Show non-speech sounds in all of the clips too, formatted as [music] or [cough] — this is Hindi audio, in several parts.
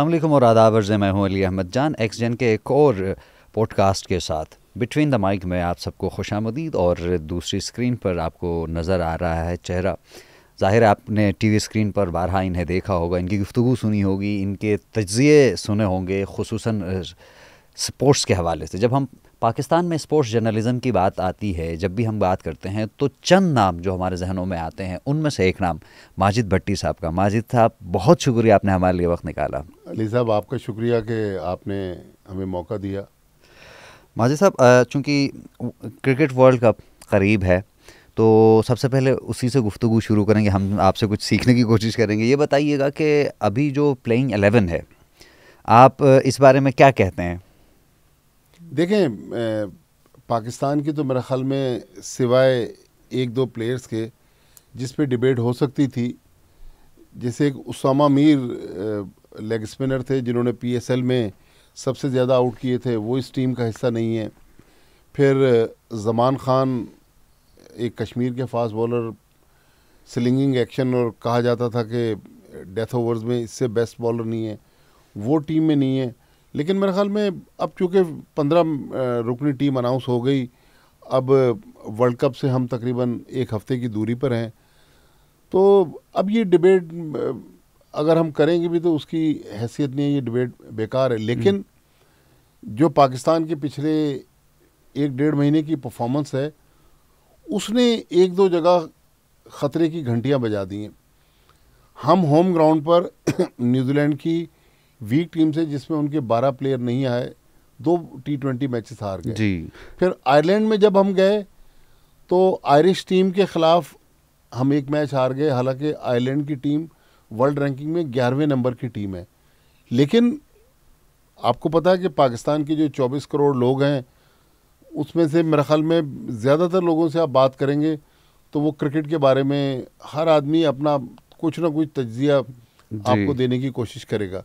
अल्लाम और अर्ज़ मैं हूँ अली अहमद जान एक्स जन के एक और पॉडकास्ट के साथ बिटवीन द माइक में आप सबको खुश आमदीद और दूसरी स्क्रीन पर आपको नज़र आ रहा है चेहरा ज़ाहिर आपने टी वी स्क्रीन पर बारहा इन्हें देखा होगा इनकी गुफ्तु सुनी होगी इनके तजिए सुने होंगे खसूस स्पोर्ट्स के हवाले से जब हम पाकिस्तान में स्पोर्ट्स जर्नलिज़म की बात आती है जब भी हम बात करते हैं तो चंद नाम जो हमारे जहनों में आते हैं उनमें से एक नाम माजिद भट्टी साहब का माजिद साहब बहुत शुक्रिया आपने हमारे लिए वक्त निकाला अली साहब आपका शुक्रिया कि आपने हमें मौका दिया माजिद साहब चूँकि क्रिकेट वर्ल्ड कप करीब है तो सबसे पहले उसी से गुफ्तु शुरू करेंगे हम आपसे कुछ सीखने की कोशिश करेंगे ये बताइएगा कि अभी जो प्लेइंग एलेवन है आप इस बारे में क्या कहते हैं देखें पाकिस्तान की तो मेरे ख्याल में सिवाय एक दो प्लेयर्स के जिस पे डिबेट हो सकती थी जैसे एक उसामा मीर लेग स्पिनर थे जिन्होंने पीएसएल में सबसे ज़्यादा आउट किए थे वो इस टीम का हिस्सा नहीं है फिर जमान खान एक कश्मीर के फास्ट बॉलर स्लिंगिंग एक्शन और कहा जाता था कि डेथ ओवर्स में इससे बेस्ट बॉलर नहीं है वो टीम में नहीं है लेकिन मेरे ख्याल में अब चूँकि पंद्रह रुकनी टीम अनाउंस हो गई अब वर्ल्ड कप से हम तकरीबन एक हफ़्ते की दूरी पर हैं तो अब ये डिबेट अगर हम करेंगे भी तो उसकी हैसियत नहीं है ये डिबेट बेकार है लेकिन हम्म। जो पाकिस्तान के पिछले एक डेढ़ महीने की परफॉर्मेंस है उसने एक दो जगह ख़तरे की घंटियां बजा दी हैं हम होम ग्राउंड पर [clears throat] न्यूजीलैंड की वीक टीम से जिसमें उनके बारह प्लेयर नहीं आए दो टी ट्वेंटी मैचेस हार गए जी फिर आयरलैंड में जब हम गए तो आयरिश टीम के ख़िलाफ़ हम एक मैच हार गए हालांकि आयरलैंड की टीम वर्ल्ड रैंकिंग में ग्यारहवें नंबर की टीम है लेकिन आपको पता है कि पाकिस्तान के जो 24 करोड़ लोग हैं उसमें से मेरे ख्याल में ज़्यादातर लोगों से आप बात करेंगे तो वो क्रिकेट के बारे में हर आदमी अपना कुछ ना कुछ तजिया आपको देने की कोशिश करेगा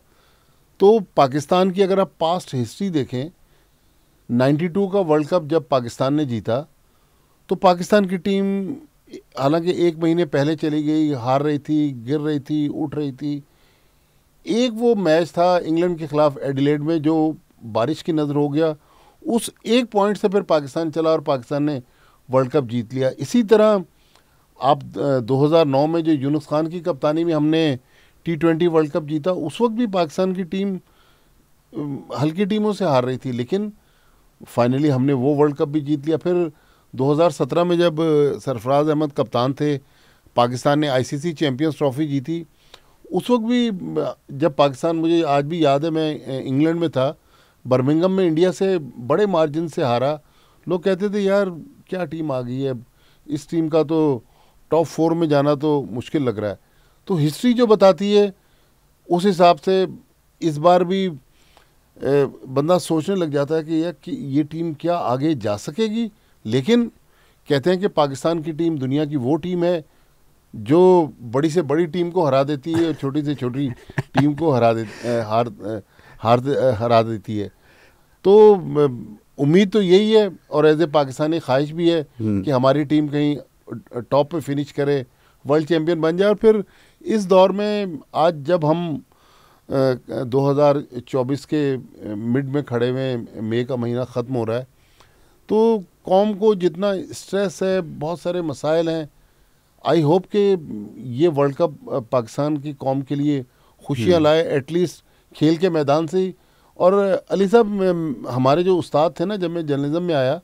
तो पाकिस्तान की अगर आप पास्ट हिस्ट्री देखें 92 का वर्ल्ड कप जब पाकिस्तान ने जीता तो पाकिस्तान की टीम हालांकि एक महीने पहले चली गई हार रही थी गिर रही थी उठ रही थी एक वो मैच था इंग्लैंड के ख़िलाफ़ एडिलेड में जो बारिश की नज़र हो गया उस एक पॉइंट से फिर पाकिस्तान चला और पाकिस्तान ने वर्ल्ड कप जीत लिया इसी तरह आप 2009 में जो यूनुस खान की कप्तानी में हमने टी ट्वेंटी वर्ल्ड कप जीता उस वक्त भी पाकिस्तान की टीम हल्की टीमों से हार रही थी लेकिन फाइनली हमने वो वर्ल्ड कप भी जीत लिया फिर 2017 में जब सरफराज अहमद कप्तान थे पाकिस्तान ने आईसीसी चैंपियंस ट्रॉफी जीती उस वक्त भी जब पाकिस्तान मुझे आज भी याद है मैं इंग्लैंड में था बर्मिंगम में इंडिया से बड़े मार्जिन से हारा लोग कहते थे यार क्या टीम आ गई है इस टीम का तो टॉप फोर में जाना तो मुश्किल लग रहा है तो हिस्ट्री जो बताती है उस हिसाब से इस बार भी बंदा सोचने लग जाता है कि यार कि ये टीम क्या आगे जा सकेगी लेकिन कहते हैं कि पाकिस्तान की टीम दुनिया की वो टीम है जो बड़ी से बड़ी टीम को हरा देती है और छोटी से छोटी टीम को हरा दे हार हार हरा देती है तो उम्मीद तो यही है और एज ए पाकिस्तानी ख्वाहिश भी है हम्म। कि हमारी टीम कहीं टॉप पे फिनिश करे वर्ल्ड चैम्पियन बन जाए और फिर इस दौर में आज जब हम 2024 के मिड में खड़े हुए मई का महीना ख़त्म हो रहा है तो कौम को जितना स्ट्रेस है बहुत सारे मसाइल हैं आई होप कि ये वर्ल्ड कप पाकिस्तान की कौम के लिए खुशियाँ हम्म। लाए एटलीस्ट खेल के मैदान से ही और अली साहब हमारे जो उस्ताद थे ना जब मैं जर्नलिज़म में आया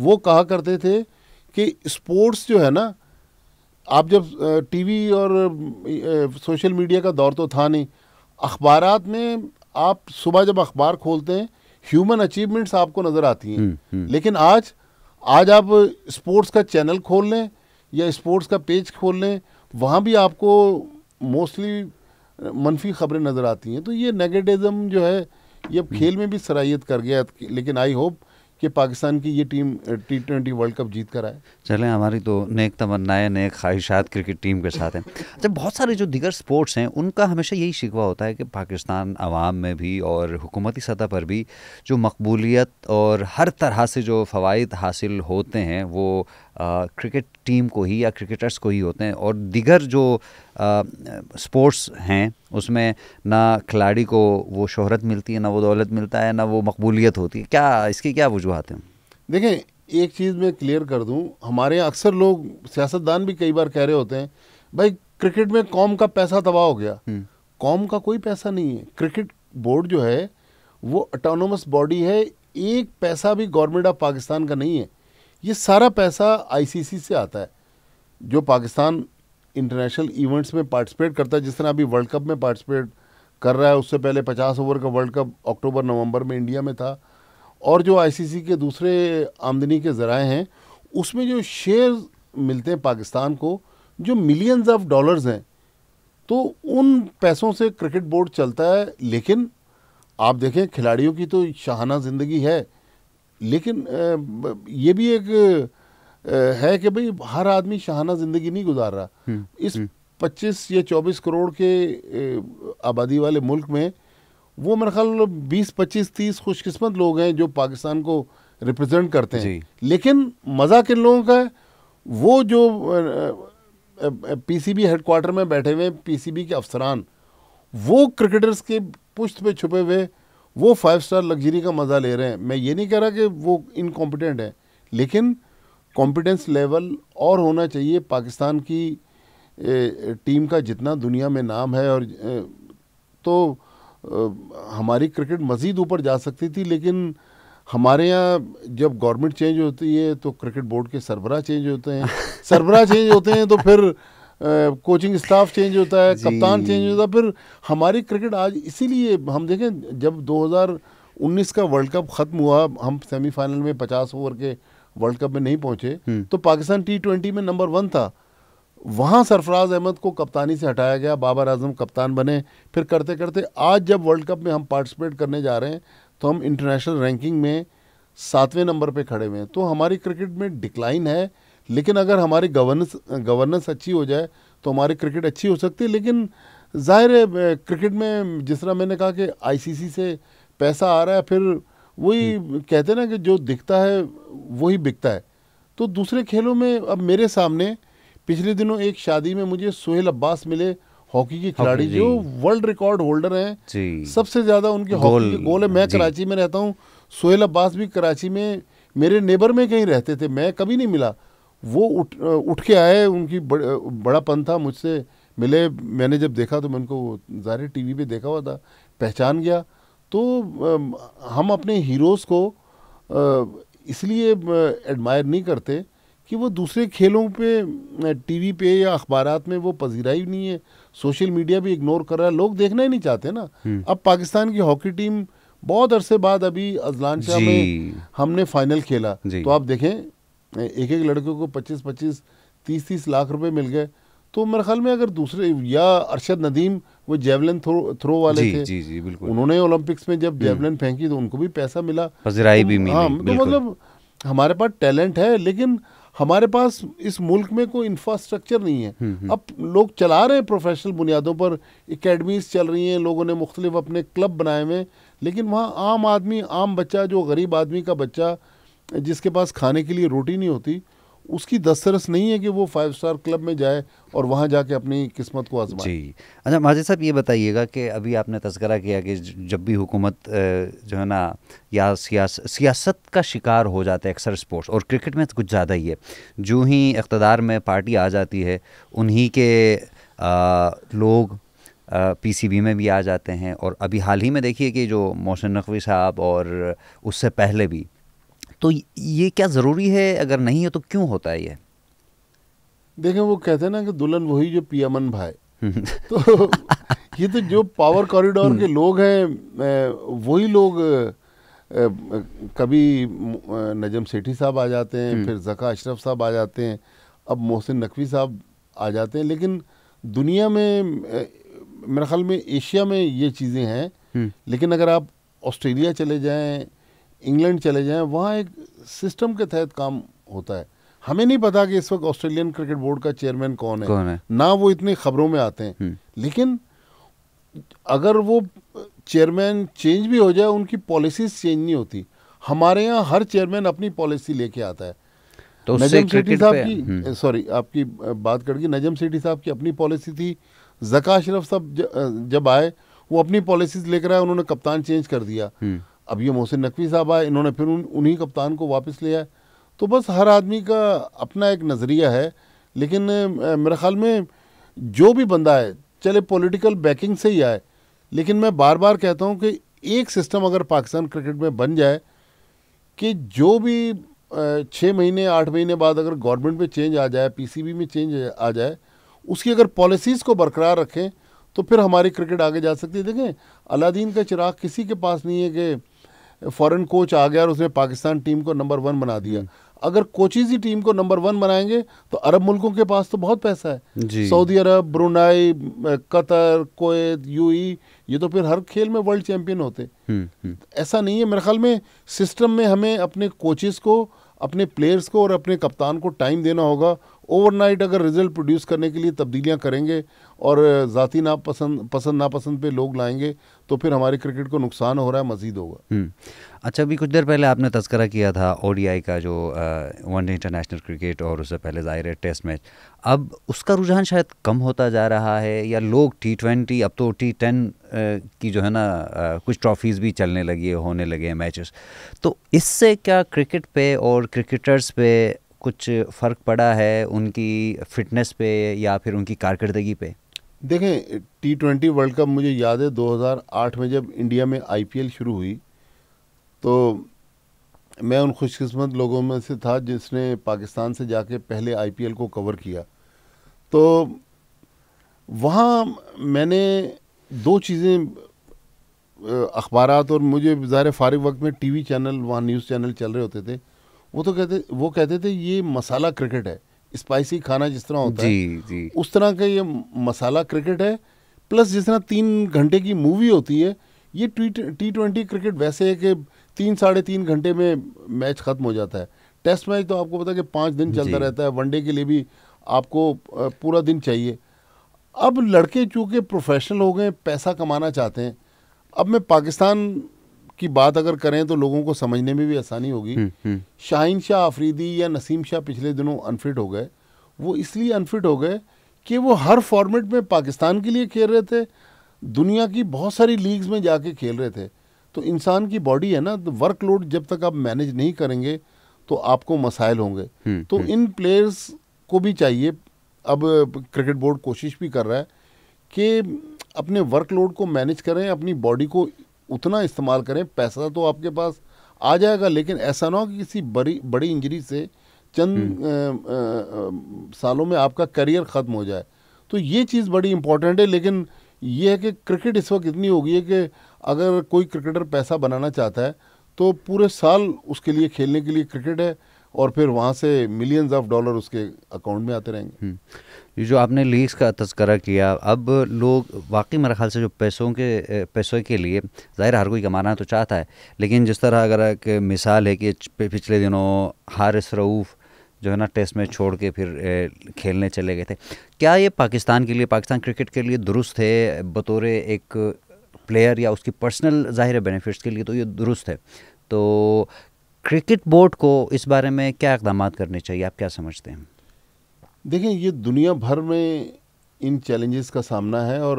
वो कहा करते थे कि स्पोर्ट्स जो है ना आप जब टीवी और सोशल मीडिया का दौर तो था नहीं अखबार में आप सुबह जब अखबार खोलते हैं ह्यूमन अचीवमेंट्स आपको नज़र आती हैं हम्म, हम्म। लेकिन आज आज आप स्पोर्ट्स का चैनल खोल लें या स्पोर्ट्स का पेज खोल लें वहाँ भी आपको मोस्टली मनफी खबरें नज़र आती हैं तो ये नेगेटिज़म जो है ये हम्म। खेल में भी सराहियत कर गया लेकिन आई होप कि पाकिस्तान की ये team T twenty world cup जीत कर आए चलें हमारी तो नेक तमन्नाएं नेक ख्वाहिशात क्रिकेट टीम के साथ हैं अच्छा बहुत सारे जो दिगर स्पोर्ट्स हैं उनका हमेशा यही शिकवा होता है कि पाकिस्तान आवाम में भी और हुकूमती सतह पर भी जो मकबूलियत और हर तरह से जो फ़वाद हासिल होते हैं वो आ, क्रिकेट टीम को ही या क्रिकेटर्स को ही होते हैं और दिगर जो स्पोर्ट्स हैं उसमें ना खिलाड़ी को वो शोहरत मिलती है ना वो दौलत मिलता है ना वो मकबूलियत होती है क्या इसकी क्या वजूहत हैं देखें एक चीज़ मैं क्लियर कर दूं हमारे अक्सर लोग सियासतदान भी कई बार कह रहे होते हैं भाई क्रिकेट में कौम का पैसा तबाह हो गया हम्म। कौम का कोई पैसा नहीं है क्रिकेट बोर्ड जो है वो ऑटोनोमस बॉडी है एक पैसा भी गवर्नमेंट ऑफ पाकिस्तान का नहीं है ये सारा पैसा आईसीसी से आता है जो पाकिस्तान इंटरनेशनल इवेंट्स में पार्टिसिपेट करता है जिस तरह अभी वर्ल्ड कप में पार्टिसिपेट कर रहा है उससे पहले पचास ओवर का वर्ल्ड कप अक्टूबर नवंबर में इंडिया में था और जो आईसीसी के दूसरे आमदनी के ज़राए हैं उसमें जो शेयर मिलते हैं पाकिस्तान को जो मिलियंस ऑफ डॉलर्स हैं तो उन पैसों से क्रिकेट बोर्ड चलता है लेकिन आप देखें खिलाड़ियों की तो शाहाना ज़िंदगी है लेकिन ये भी एक है कि भाई हर आदमी शाहाना ज़िंदगी नहीं गुजार रहा हम्म, इस 25 हम्म। या 24 करोड़ के आबादी वाले मुल्क में वो मेरा ख्याल बीस पच्चीस तीस खुशकिस्मत लोग हैं जो पाकिस्तान को रिप्रेजेंट करते हैं लेकिन मज़ा किन लोगों का है वो जो पीसीबी हेडक्वार्टर में बैठे हुए पीसीबी के अफसरान वो क्रिकेटर्स के पुश्त पे छुपे हुए वो फाइव स्टार लग्जरी का मज़ा ले रहे हैं मैं ये नहीं कह रहा कि वो इनकॉम्पिटेंट है लेकिन कॉम्पिटेंस लेवल और होना चाहिए पाकिस्तान की टीम का जितना दुनिया में नाम है और तो हमारी क्रिकेट मज़ीद ऊपर जा सकती थी लेकिन हमारे यहाँ जब गवर्नमेंट चेंज होती है तो क्रिकेट बोर्ड के सरबरा चेंज होते हैं [laughs] सरबरा चेंज होते हैं तो फिर कोचिंग स्टाफ चेंज होता है कप्तान चेंज होता है फिर हमारी क्रिकेट आज इसीलिए हम देखें जब 2019 का वर्ल्ड कप ख़त्म हुआ हम सेमीफाइनल में 50 ओवर के वर्ल्ड कप में नहीं पहुंचे हम्म। तो पाकिस्तान टी ट्वेंटी में नंबर वन था वहाँ सरफराज अहमद को कप्तानी से हटाया गया बाबर आजम कप्तान बने फिर करते करते आज जब वर्ल्ड कप में हम पार्टिसिपेट करने जा रहे हैं तो हम इंटरनेशनल रैंकिंग में सातवें नंबर पे खड़े हुए हैं तो हमारी क्रिकेट में डिक्लाइन है लेकिन अगर हमारी गवर्नेंस गवर्नेंस अच्छी हो जाए तो हमारी क्रिकेट अच्छी हो सकती है लेकिन जाहिर है क्रिकेट में जिस तरह मैंने कहा कि आईसीसी से पैसा आ रहा है फिर वही हम्म। कहते ना कि जो दिखता है वही बिकता है तो दूसरे खेलों में अब मेरे सामने पिछले दिनों एक शादी में मुझे सोहेल अब्बास मिले हॉकी के खिलाड़ी जो वर्ल्ड रिकॉर्ड होल्डर हैं सबसे ज़्यादा उनके हॉकी के गोल है मैं कराची में रहता हूँ सोहेल अब्बास भी कराची में मेरे नेबर में कहीं रहते थे मैं कभी नहीं मिला वो उठ उठ के आए उनकी बड़, पन था मुझसे मिले मैंने जब देखा तो मैं उनको ज़ाहिर टीवी पे देखा हुआ था पहचान गया तो हम अपने हीरोज़ को इसलिए एडमायर नहीं करते कि वो दूसरे खेलों पे टीवी पे या अखबार में वो पजीरा ही नहीं है सोशल मीडिया भी इग्नोर कर रहा है लोग देखना ही नहीं चाहते ना हम्म। अब पाकिस्तान की हॉकी टीम बहुत अरसे बाद अभी अजलान शाह में हमने फाइनल खेला तो आप देखें एक एक लड़के को 25 25 30 30 लाख रुपए मिल गए तो मेरे ख्याल में अगर दूसरे या अरशद नदीम वो जेवलिन थ्रो, थ्रो वाले जी, थे जी जी बिल्कुल उन्होंने ओलंपिक्स में जब हम्म। जेवलिन फेंकी तो उनको भी पैसा मिला तो, भी मिली हाँ तो मतलब हमारे पास टैलेंट है लेकिन हमारे पास इस मुल्क में कोई इंफ्रास्ट्रक्चर नहीं है हम्म, हम्म। अब लोग चला रहे हैं प्रोफेशनल बुनियादों पर एकेडमीज चल रही हैं लोगों ने मुख्तलिफ अपने क्लब बनाए हुए लेकिन वहाँ आम आदमी आम बच्चा जो गरीब आदमी का बच्चा जिसके पास खाने के लिए रोटी नहीं होती उसकी दस्तरस नहीं है कि वो फाइव स्टार क्लब में जाए और वहाँ जाके अपनी किस्मत को आजमाए जी अच्छा माजिद साहब ये बताइएगा कि अभी आपने तस्करा किया कि जब भी हुकूमत जो है ना या सियास, सियासत का शिकार हो जाता है अक्सर स्पोर्ट्स और क्रिकेट में तो कुछ ज़्यादा ही है जो ही इकतदार में पार्टी आ जाती है उन्हीं के आ, लोग पीसीबी में भी आ जाते हैं और अभी हाल ही में देखिए कि जो मोहसिन नकवी साहब और उससे पहले भी तो ये क्या ज़रूरी है अगर नहीं है तो क्यों होता है ये देखें वो कहते हैं ना कि दुल्हन वही जो पियामन भाई [laughs] तो ये तो जो पावर कॉरिडोर के हम्म। लोग हैं वही लोग कभी नजम सेठी साहब आ जाते हैं हम्म। फिर जका अशरफ साहब आ जाते हैं अब मोहसिन नकवी साहब आ जाते हैं लेकिन दुनिया में मेरे ख्याल में एशिया में ये चीज़ें हैं हम्म। लेकिन अगर आप ऑस्ट्रेलिया चले जाएं इंग्लैंड चले जाएं वहाँ एक सिस्टम के तहत काम होता है हमें नहीं पता कि इस वक्त ऑस्ट्रेलियन क्रिकेट बोर्ड का चेयरमैन कौन है, कौन है? ना वो इतनी खबरों में आते हैं हम्म। लेकिन अगर वो चेयरमैन चेंज भी हो जाए उनकी पॉलिसीज चेंज नहीं होती हमारे यहाँ हर चेयरमैन अपनी पॉलिसी लेके आता है तो नजम सेठी साहब की हम्म। सॉरी आपकी बात करके नजम सेठी साहब की अपनी पॉलिसी थी जका अशरफ साहब जब आए वो अपनी पॉलिसीज लेकर आए उन्होंने कप्तान चेंज कर दिया हम्म। अब ये मोहसिन नकवी साहब आए इन्होंने फिर उन उन्हीं कप्तान को वापस लिया है तो बस हर आदमी का अपना एक नज़रिया है लेकिन मेरे ख़्याल में जो भी बंदा है चले पॉलिटिकल बैकिंग से ही आए लेकिन मैं बार बार कहता हूँ कि एक सिस्टम अगर पाकिस्तान क्रिकेट में बन जाए कि जो भी छः महीने आठ महीने बाद अगर गवर्नमेंट में चेंज आ जाए पीसीबी में चेंज आ जाए उसकी अगर पॉलिसीज़ को बरकरार रखें तो फिर हमारी क्रिकेट आगे जा सकती है देखें अलादीन का चिराग किसी के पास नहीं है कि फॉरेन कोच आ गया और उसने पाकिस्तान टीम को नंबर वन बना दिया अगर कोचिज ही टीम को नंबर वन बनाएंगे तो अरब मुल्कों के पास तो बहुत पैसा है सऊदी अरब ब्रुनाई कतर कोत यू ये तो फिर हर खेल में वर्ल्ड चैंपियन होते हम्म, हम्म। ऐसा नहीं है मेरे ख्याल में सिस्टम में हमें अपने कोचेज़ को अपने प्लेयर्स को और अपने कप्तान को टाइम देना होगा ओवरनाइट अगर रिजल्ट प्रोड्यूस करने के लिए तब्दीलियां करेंगे और ज़ाती नापसंद पसंद नापसंद पे लोग लाएंगे तो फिर हमारे क्रिकेट को नुकसान हो रहा है मजीद होगा हम्म। अच्छा अभी कुछ देर पहले आपने तस्करा किया था ओ का जो वन डे इंटरनेशनल क्रिकेट और उससे पहले ज़ाहिर है टेस्ट मैच अब उसका रुझान शायद कम होता जा रहा है या लोग टी ट्वेंटी अब तो टी टेन की जो है ना कुछ ट्रॉफीज़ भी चलने लगी है होने लगे हैं मैचेस तो इससे क्या क्रिकेट पे और क्रिकेटर्स पे कुछ फ़र्क पड़ा है उनकी फ़िटनेस पे या फिर उनकी कारकर्दगी पे देखें टी ट्वेंटी वर्ल्ड कप मुझे याद है 2008 में जब इंडिया में आईपीएल शुरू हुई तो मैं उन खुशकिस्मत लोगों में से था जिसने पाकिस्तान से जाके पहले आईपीएल को कवर किया तो वहाँ मैंने दो चीज़ें अखबार और मुझे ज़ाहिर फ़ारिग वक्त में टीवी चैनल वहाँ न्यूज़ चैनल चल रहे होते थे वो तो कहते वो कहते थे ये मसाला क्रिकेट है स्पाइसी खाना जिस तरह होता जी, है जी। उस तरह का ये मसाला क्रिकेट है प्लस जिस तरह तीन घंटे की मूवी होती है ये टी ट्वेंटी क्रिकेट वैसे है कि तीन साढ़े तीन घंटे में मैच ख़त्म हो जाता है टेस्ट मैच तो आपको पता है कि पाँच दिन चलता रहता है वनडे के लिए भी आपको पूरा दिन चाहिए अब लड़के चूँकि प्रोफेशनल हो गए पैसा कमाना चाहते हैं अब मैं पाकिस्तान की बात अगर करें तो लोगों को समझने में भी आसानी होगी हम्म, हम्म। शाहिन शाह आफरीदी या नसीम शाह पिछले दिनों अनफिट हो गए वो इसलिए अनफिट हो गए कि वो हर फॉर्मेट में पाकिस्तान के लिए खेल रहे थे दुनिया की बहुत सारी लीग्स में जाके खेल रहे थे तो इंसान की बॉडी है ना तो वर्कलोड जब तक आप मैनेज नहीं करेंगे तो आपको मसाइल होंगे हम्म, तो इन प्लेयर्स को भी चाहिए अब क्रिकेट बोर्ड कोशिश भी कर रहा है कि अपने वर्कलोड को मैनेज करें अपनी बॉडी को उतना इस्तेमाल करें पैसा तो आपके पास आ जाएगा लेकिन ऐसा ना हो कि किसी बड़ी बड़ी इंजरी से चंद आ, हम्म। आ, सालों में आपका करियर ख़त्म हो जाए तो ये चीज़ बड़ी इंपॉर्टेंट है लेकिन ये है कि क्रिकेट इस वक्त इतनी हो गई है कि अगर कोई क्रिकेटर पैसा बनाना चाहता है तो पूरे साल उसके लिए खेलने के लिए क्रिकेट है और फिर वहाँ से मिलियंस ऑफ डॉलर उसके अकाउंट में आते रहेंगे हम्म। ये जो आपने लीक्स का तस्करा किया अब लोग वाकई मेरे ख्याल से जो पैसों के पैसों के लिए ज़ाहिर हर कोई कमाना तो चाहता है लेकिन जिस तरह अगर एक मिसाल है कि पिछले दिनों हारिस रऊफ़ जो है ना टेस्ट में छोड़ के फिर खेलने चले गए थे क्या ये पाकिस्तान के लिए पाकिस्तान क्रिकेट के लिए दुरुस्त है बतौर एक प्लेयर या उसकी पर्सनल ज़ाहिर बेनिफिट्स के लिए तो ये दुरुस्त है तो क्रिकेट बोर्ड को इस बारे में क्या इकदाम करने चाहिए आप क्या समझते हैं देखें ये दुनिया भर में इन चैलेंजेस का सामना है और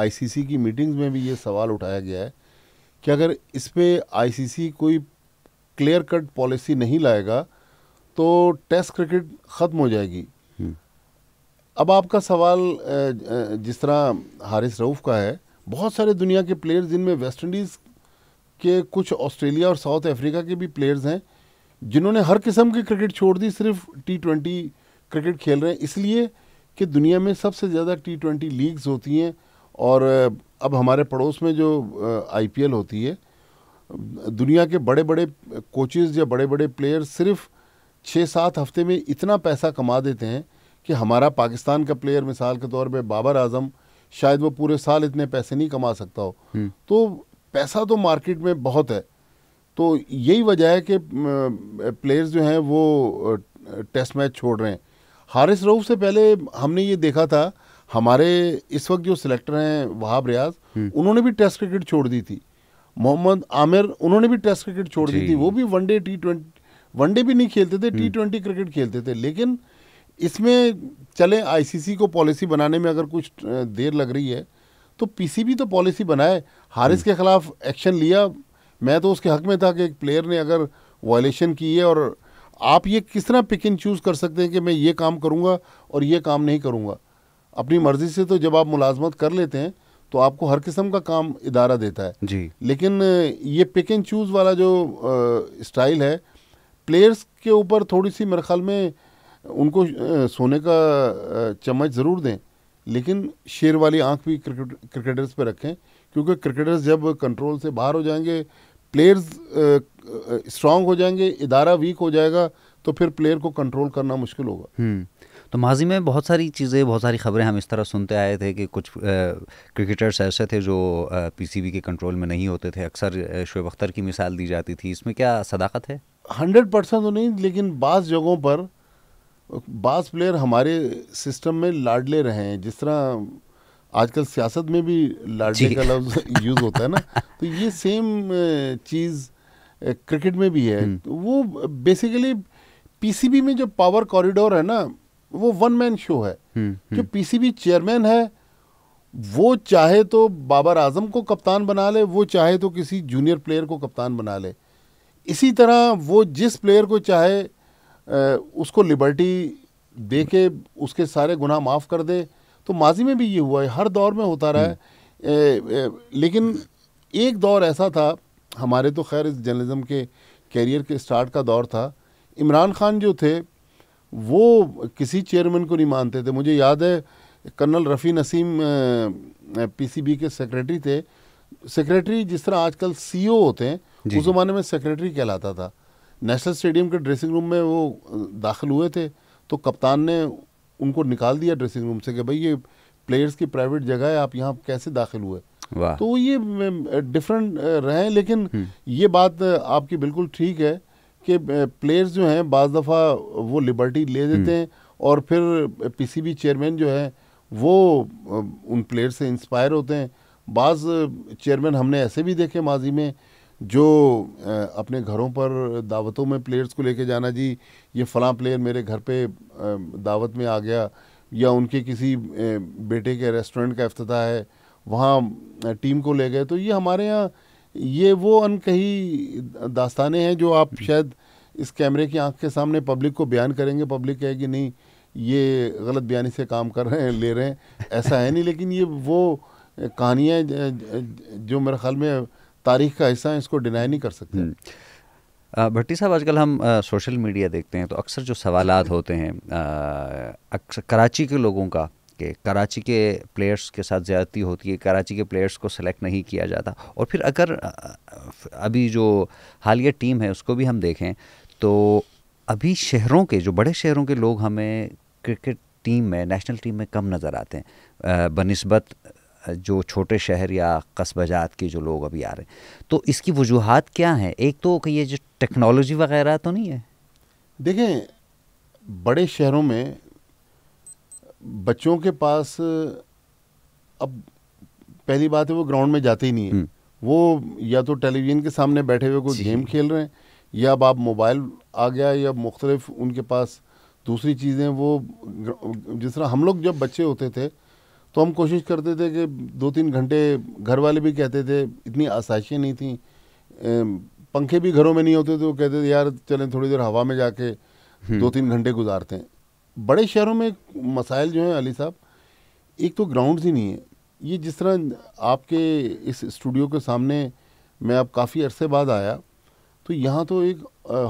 आईसीसी की मीटिंग्स में भी ये सवाल उठाया गया है कि अगर इस पर आई कोई क्लियर कट पॉलिसी नहीं लाएगा तो टेस्ट क्रिकेट ख़त्म हो जाएगी हम्म। अब आपका सवाल जिस तरह हारिस रऊफ़ का है बहुत सारे दुनिया के प्लेयर्स जिनमें वेस्ट इंडीज़ के कुछ ऑस्ट्रेलिया और साउथ अफ्रीका के भी प्लेयर्स हैं जिन्होंने हर किस्म की क्रिकेट छोड़ दी सिर्फ टी ट्वेंटी क्रिकेट खेल रहे हैं इसलिए कि दुनिया में सबसे ज़्यादा टी ट्वेंटी लीग्स होती हैं और अब हमारे पड़ोस में जो आईपीएल होती है दुनिया के बड़े बड़े कोचेज़ या बड़े बड़े प्लेयर सिर्फ छः सात हफ्ते में इतना पैसा कमा देते हैं कि हमारा पाकिस्तान का प्लेयर मिसाल के तौर पे बाबर आजम शायद वो पूरे साल इतने पैसे नहीं कमा सकता हो हम्म। तो पैसा तो मार्केट में बहुत है तो यही वजह है कि प्लेयर्स जो हैं वो टेस्ट मैच छोड़ रहे हैं हारिस रऊफ से पहले हमने ये देखा था हमारे इस वक्त जो सिलेक्टर हैं वहाब रियाज हम्म। उन्होंने भी टेस्ट क्रिकेट छोड़ दी थी मोहम्मद आमिर उन्होंने भी टेस्ट क्रिकेट छोड़ दी थी वो भी वनडे टी ट्वेंटी वनडे भी नहीं खेलते थे टी ट्वेंटी क्रिकेट खेलते थे लेकिन इसमें चले आईसीसी को पॉलिसी बनाने में अगर कुछ देर लग रही है तो पीसीबी तो पॉलिसी बनाए हारिस हम्म। के खिलाफ एक्शन लिया मैं तो उसके हक में था कि एक प्लेयर ने अगर वायलेशन की है और आप ये किस तरह पिक एंड चूज़ कर सकते हैं कि मैं ये काम करूँगा और ये काम नहीं करूँगा अपनी मर्ज़ी से तो जब आप मुलाजमत कर लेते हैं तो आपको हर किस्म का काम इदारा देता है जी लेकिन ये पिक एंड चूज़ वाला जो स्टाइल है प्लेयर्स के ऊपर थोड़ी सी मेरे ख्याल में उनको सोने का चम्मच ज़रूर दें लेकिन शेर वाली आंख भी क्रिकेट क्रिकेटर्स पर रखें क्योंकि क्रिकेटर्स जब कंट्रोल से बाहर हो जाएंगे प्लेयर्स स्ट्रांग uh, uh, हो जाएंगे इदारा वीक हो जाएगा तो फिर प्लेयर को कंट्रोल करना मुश्किल होगा हम्म, तो माजी में बहुत सारी चीज़ें बहुत सारी खबरें हम इस तरह सुनते आए थे कि कुछ आ, uh, क्रिकेटर्स ऐसे थे जो पीसीबी के कंट्रोल में नहीं होते थे अक्सर शुएब अख्तर की मिसाल दी जाती थी इसमें क्या सदाकत है हंड्रेड परसेंट तो नहीं लेकिन बाज़ जगहों पर बाज़ प्लेयर हमारे सिस्टम में लाडले रहे हैं जिस तरह आजकल सियासत में भी लाडली का लफ्ज यूज होता है ना [laughs] तो ये सेम चीज क्रिकेट में भी है हम्म। वो बेसिकली पीसीबी में जो पावर कॉरिडोर है ना वो वन मैन शो है हम्म, जो पीसीबी हम्म। चेयरमैन है वो चाहे तो बाबर आजम को कप्तान बना ले वो चाहे तो किसी जूनियर प्लेयर को कप्तान बना ले इसी तरह वो जिस प्लेयर को चाहे उसको लिबर्टी दे के उसके सारे गुनाह माफ़ कर दे तो माजी में भी ये हुआ है हर दौर में होता रहा हम्म। है ए, ए, लेकिन एक दौर ऐसा था हमारे तो खैर इस जर्नलिज़म के कैरियर के स्टार्ट का दौर था इमरान खान जो थे वो किसी चेयरमैन को नहीं मानते थे मुझे याद है कर्नल रफ़ी नसीम पीसीबी के सेक्रेटरी थे सेक्रेटरी जिस तरह आजकल सीईओ होते हैं उस ज़माने में सेक्रेटरी कहलाता था नेशनल स्टेडियम के ड्रेसिंग रूम में वो दाखिल हुए थे तो कप्तान ने उनको निकाल दिया ड्रेसिंग रूम से कि भाई ये प्लेयर्स की प्राइवेट जगह है आप यहाँ कैसे दाखिल हुए तो ये डिफरेंट रहे लेकिन हम्म। ये बात आपकी बिल्कुल ठीक है कि प्लेयर्स जो हैं बज दफ़ा वो लिबर्टी ले हम्म। देते हैं और फिर पीसीबी चेयरमैन जो है वो उन प्लेयर से इंस्पायर होते हैं बाज़ चेयरमैन हमने ऐसे भी देखे माजी में जो अपने घरों पर दावतों में प्लेयर्स को लेके जाना जी ये फ़लाँ प्लेयर मेरे घर पे दावत में आ गया या उनके किसी बेटे के रेस्टोरेंट का अफ्ताह है वहाँ टीम को ले गए तो ये हमारे यहाँ ये वो अनकही दास्तानें हैं जो आप शायद इस कैमरे की आंख के सामने पब्लिक को बयान करेंगे पब्लिक कहेगी नहीं ये गलत बयानी से काम कर रहे हैं ले रहे हैं ऐसा है नहीं लेकिन ये वो कहानियाँ जो मेरे ख्याल में तारीख का हिस्सा है इसको डिनाई नहीं कर सकते हम्म। भट्टी साहब आजकल हम आ, सोशल मीडिया देखते हैं तो अक्सर जो सवाल होते हैं अक्सर कराची के लोगों का कि कराची के प्लेयर्स के साथ ज़्यादती होती है कराची के प्लेयर्स को सेलेक्ट नहीं किया जाता और फिर अगर अभी जो हालिया टीम है उसको भी हम देखें तो अभी शहरों के जो बड़े शहरों के लोग हमें क्रिकेट टीम में नेशनल टीम में कम नज़र आते हैं बनस्बत जो छोटे शहर या कस्बा जात के जो लोग अभी आ रहे हैं तो इसकी वजूहत क्या हैं एक तो ये जो टेक्नोलॉजी वगैरह तो नहीं है देखें बड़े शहरों में बच्चों के पास अब पहली बात है वो ग्राउंड में जाते ही नहीं है हम्म। वो या तो टेलीविज़न के सामने बैठे हुए कोई गेम खेल रहे हैं या अब आप मोबाइल आ गया या मुख्तलिफ उनके पास दूसरी चीज़ें वो जिस तरह हम लोग जब बच्चे होते थे तो हम कोशिश करते थे कि दो तीन घंटे घर वाले भी कहते थे इतनी आसाइशें नहीं थी पंखे भी घरों में नहीं होते थे वो कहते थे यार चलें थोड़ी देर हवा में जाके हम्म। दो तीन घंटे गुजारते हैं बड़े शहरों में मसाइल जो हैं अली साहब एक तो ग्राउंड ही नहीं है ये जिस तरह आपके इस स्टूडियो के सामने मैं अब काफ़ी अरसे बाद आया तो यहाँ तो एक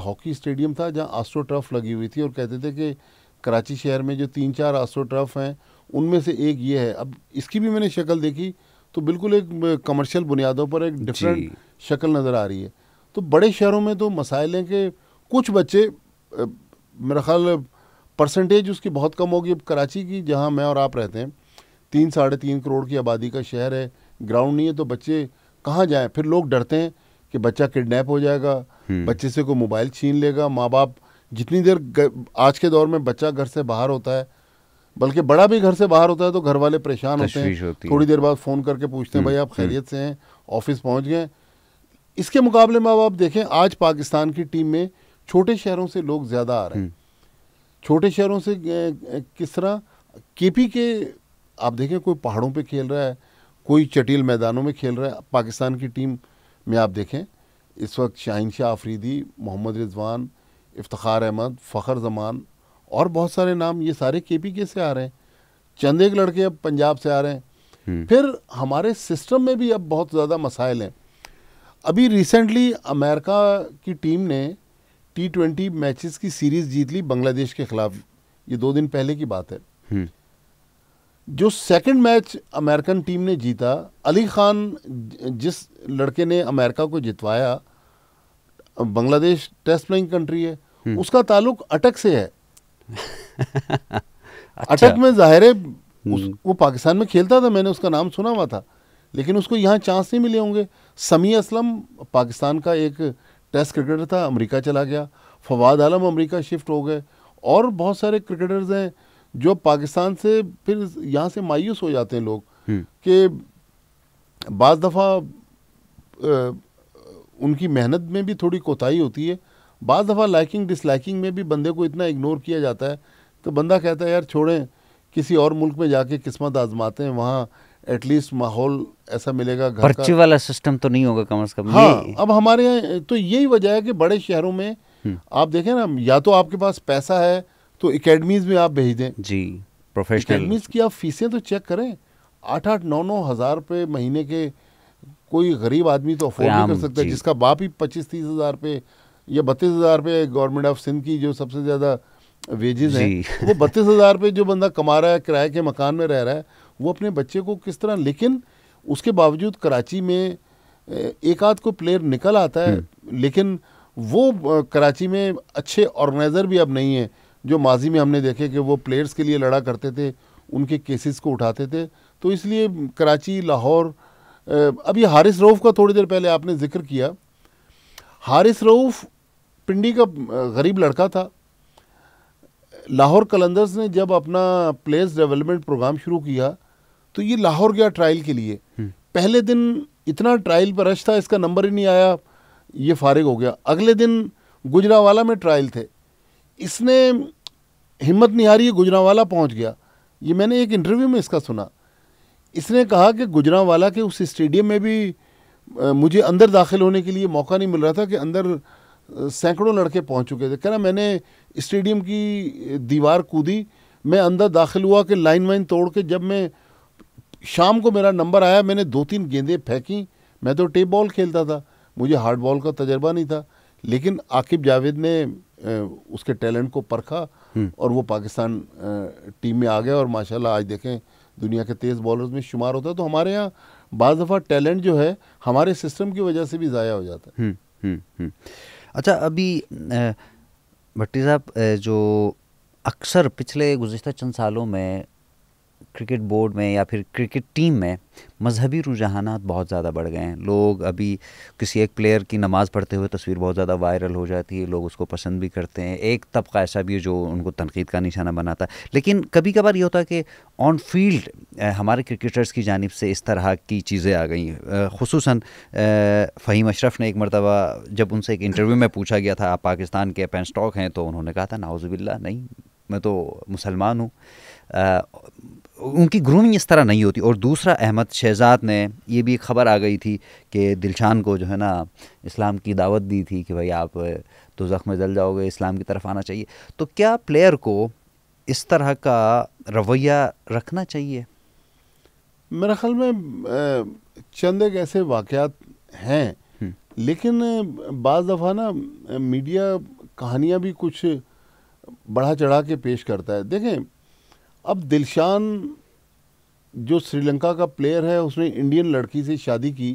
हॉकी स्टेडियम था जहाँ आस्ट्रो टर्फ लगी हुई थी और कहते थे कि कराची शहर में जो तीन चार आस्ट्रो टर्फ हैं उनमें से एक ये है अब इसकी भी मैंने शक्ल देखी तो बिल्कुल एक कमर्शियल बुनियादों पर एक डिफरेंट शक्ल नज़र आ रही है तो बड़े शहरों में तो मसाइल हैं कि कुछ बच्चे मेरा ख्याल परसेंटेज उसकी बहुत कम होगी अब कराची की जहाँ मैं और आप रहते हैं तीन साढ़े तीन करोड़ की आबादी का शहर है ग्राउंड नहीं है तो बच्चे कहाँ जाएँ फिर लोग डरते हैं कि बच्चा किडनैप हो जाएगा हम्म। बच्चे से कोई मोबाइल छीन लेगा माँ बाप जितनी देर आज के दौर में बच्चा घर से बाहर होता है बल्कि बड़ा भी घर से बाहर होता है तो घर वाले परेशान होते हैं थोड़ी देर बाद फ़ोन करके पूछते हैं हम्म, भाई आप हम्म। खैरियत से हैं ऑफिस पहुंच गए इसके मुकाबले में अब आप देखें आज पाकिस्तान की टीम में छोटे शहरों से लोग ज़्यादा आ रहे हैं हम्म। छोटे शहरों से किस तरह के के आप देखें कोई पहाड़ों पर खेल रहा है कोई चटील मैदानों में खेल रहा है पाकिस्तान की टीम में आप देखें इस वक्त शाहिन शाह आफरीदी मोहम्मद रिजवान इफ्तार अहमद फ़खर जमान और बहुत सारे नाम ये सारे के से आ रहे हैं चंद एक लड़के अब पंजाब से आ रहे हैं हम्म। फिर हमारे सिस्टम में भी अब बहुत ज़्यादा मसाइल हैं अभी रिसेंटली अमेरिका की टीम ने टी ट्वेंटी मैचेस की सीरीज़ जीत ली बांग्लादेश के ख़िलाफ़ ये दो दिन पहले की बात है हम्म। जो सेकंड मैच अमेरिकन टीम ने जीता अली खान जिस लड़के ने अमेरिका को जितवाया बांग्लादेश टेस्ट प्लेइंग कंट्री है हम्म। उसका ताल्लुक अटक से है [laughs] अच्छा। अटक में जाहिर है हम्म। वो पाकिस्तान में खेलता था मैंने उसका नाम सुना हुआ था लेकिन उसको यहाँ चांस नहीं मिले होंगे समी असलम पाकिस्तान का एक टेस्ट क्रिकेटर था अमेरिका चला गया फवाद आलम अमेरिका शिफ्ट हो गए और बहुत सारे क्रिकेटर्स हैं जो पाकिस्तान से फिर यहाँ से मायूस हो जाते हैं लोग हम्म। कि बज़ दफ़ा उनकी मेहनत में भी थोड़ी कोताही होती है बाद दफ़ा लाइकिंग डिसलाइकिंग में भी बंदे को इतना इग्नोर किया जाता है तो बंदा कहता है यार छोड़ें किसी और मुल्क में जाके किस्मत आजमाते हैं वहाँ एटलीस्ट माहौल ऐसा मिलेगा घर का वाला सिस्टम तो नहीं होगा कम से कम हाँ अब हमारे यहाँ तो यही वजह है कि बड़े शहरों में हम्म। आप देखें ना या तो आपके पास पैसा है तो एकेडमीज़ में आप भेज दें जी प्रोफेशनल एकेडमीज़ की आप फीसें तो चेक करें आठ आठ नौ नौ हज़ार रुपये महीने के कोई गरीब आदमी तो अफोर्ड नहीं कर सकता जिसका बाप ही पच्चीस तीस हज़ार रुपये या बत्तीस हज़ार रुपये गवर्नमेंट ऑफ सिंध की जो सबसे ज़्यादा वेजेस हैं वो बत्तीस हज़ार रुपये जो बंदा कमा रहा है किराए के मकान में रह रहा है वो अपने बच्चे को किस तरह लेकिन उसके बावजूद कराची में एक आध को प्लेयर निकल आता है हम्म। लेकिन वो कराची में अच्छे ऑर्गेनाइज़र भी अब नहीं हैं जो माजी में हमने देखे कि वो प्लेयर्स के लिए लड़ा करते थे उनके केसेस को उठाते थे तो इसलिए कराची लाहौर अभी हारिस रऊफ़ का थोड़ी देर पहले आपने जिक्र किया हारिस रऊफ़ पिंडी का गरीब लड़का था लाहौर कलंदर्स ने जब अपना प्लेस डेवलपमेंट प्रोग्राम शुरू किया तो ये लाहौर गया ट्रायल के लिए हम्म। पहले दिन इतना ट्रायल पर रश था इसका नंबर ही नहीं आया ये फारिग हो गया अगले दिन गुजरावाला में ट्रायल थे इसने हिम्मत नहीं हारी गुजरावाला पहुंच गया ये मैंने एक इंटरव्यू में इसका सुना इसने कहा कि गुजरावाला के उस स्टेडियम में भी मुझे अंदर दाखिल होने के लिए मौका नहीं मिल रहा था कि अंदर सैकड़ों लड़के पहुंच चुके थे कहना मैंने स्टेडियम की दीवार कूदी मैं अंदर दाखिल हुआ कि लाइन वाइन तोड़ के जब मैं शाम को मेरा नंबर आया मैंने दो तीन गेंदें फेंकी मैं तो टेप बॉल खेलता था मुझे हार्ड बॉल का तजर्बा नहीं था लेकिन आकिब जावेद ने उसके टैलेंट को परखा हम्म। और वो पाकिस्तान टीम में आ गया और माशाल्लाह आज देखें दुनिया के तेज़ बॉलर्स में शुमार होता है तो हमारे यहाँ बज दफ़ा टैलेंट जो है हमारे सिस्टम की वजह से भी ज़ाया हो जाता है हुँ, हुँ, हुँ. अच्छा अभी भट्टी साहब जो अक्सर पिछले गुज्त चंद सालों में क्रिकेट बोर्ड में या फिर क्रिकेट टीम में मजहबी रुझाना बहुत ज़्यादा बढ़ गए हैं लोग अभी किसी एक प्लेयर की नमाज़ पढ़ते हुए तस्वीर बहुत ज़्यादा वायरल हो जाती है लोग उसको पसंद भी करते हैं एक तबका ऐसा भी है जो उनको तनकीद का निशाना बनाता है लेकिन कभी कभार ये होता है कि ऑन फील्ड हमारे क्रिकेटर्स की जानब से इस तरह की चीज़ें आ गई खसूस फ़हीम अशरफ ने एक मरतबा जब उनसे एक इंटरव्यू में पूछा गया था आप पाकिस्तान के पेन स्टॉक हैं तो उन्होंने कहा था नाउज़बिल्ला नहीं मैं तो मुसलमान हूँ उनकी ग्रूमिंग इस तरह नहीं होती और दूसरा अहमद शहजाद ने ये भी खबर आ गई थी कि दिलशान को जो है ना इस्लाम की दावत दी थी कि भाई आप तो ज़ख्म जल जाओगे इस्लाम की तरफ आना चाहिए तो क्या प्लेयर को इस तरह का रवैया रखना चाहिए मेरे ख्याल में चंद एक ऐसे वाक़ हैं हम्म। लेकिन बज़ दफ़ा ना मीडिया कहानियाँ भी कुछ बढ़ा चढ़ा के पेश करता है देखें अब दिलशान जो श्रीलंका का प्लेयर है उसने इंडियन लड़की से शादी की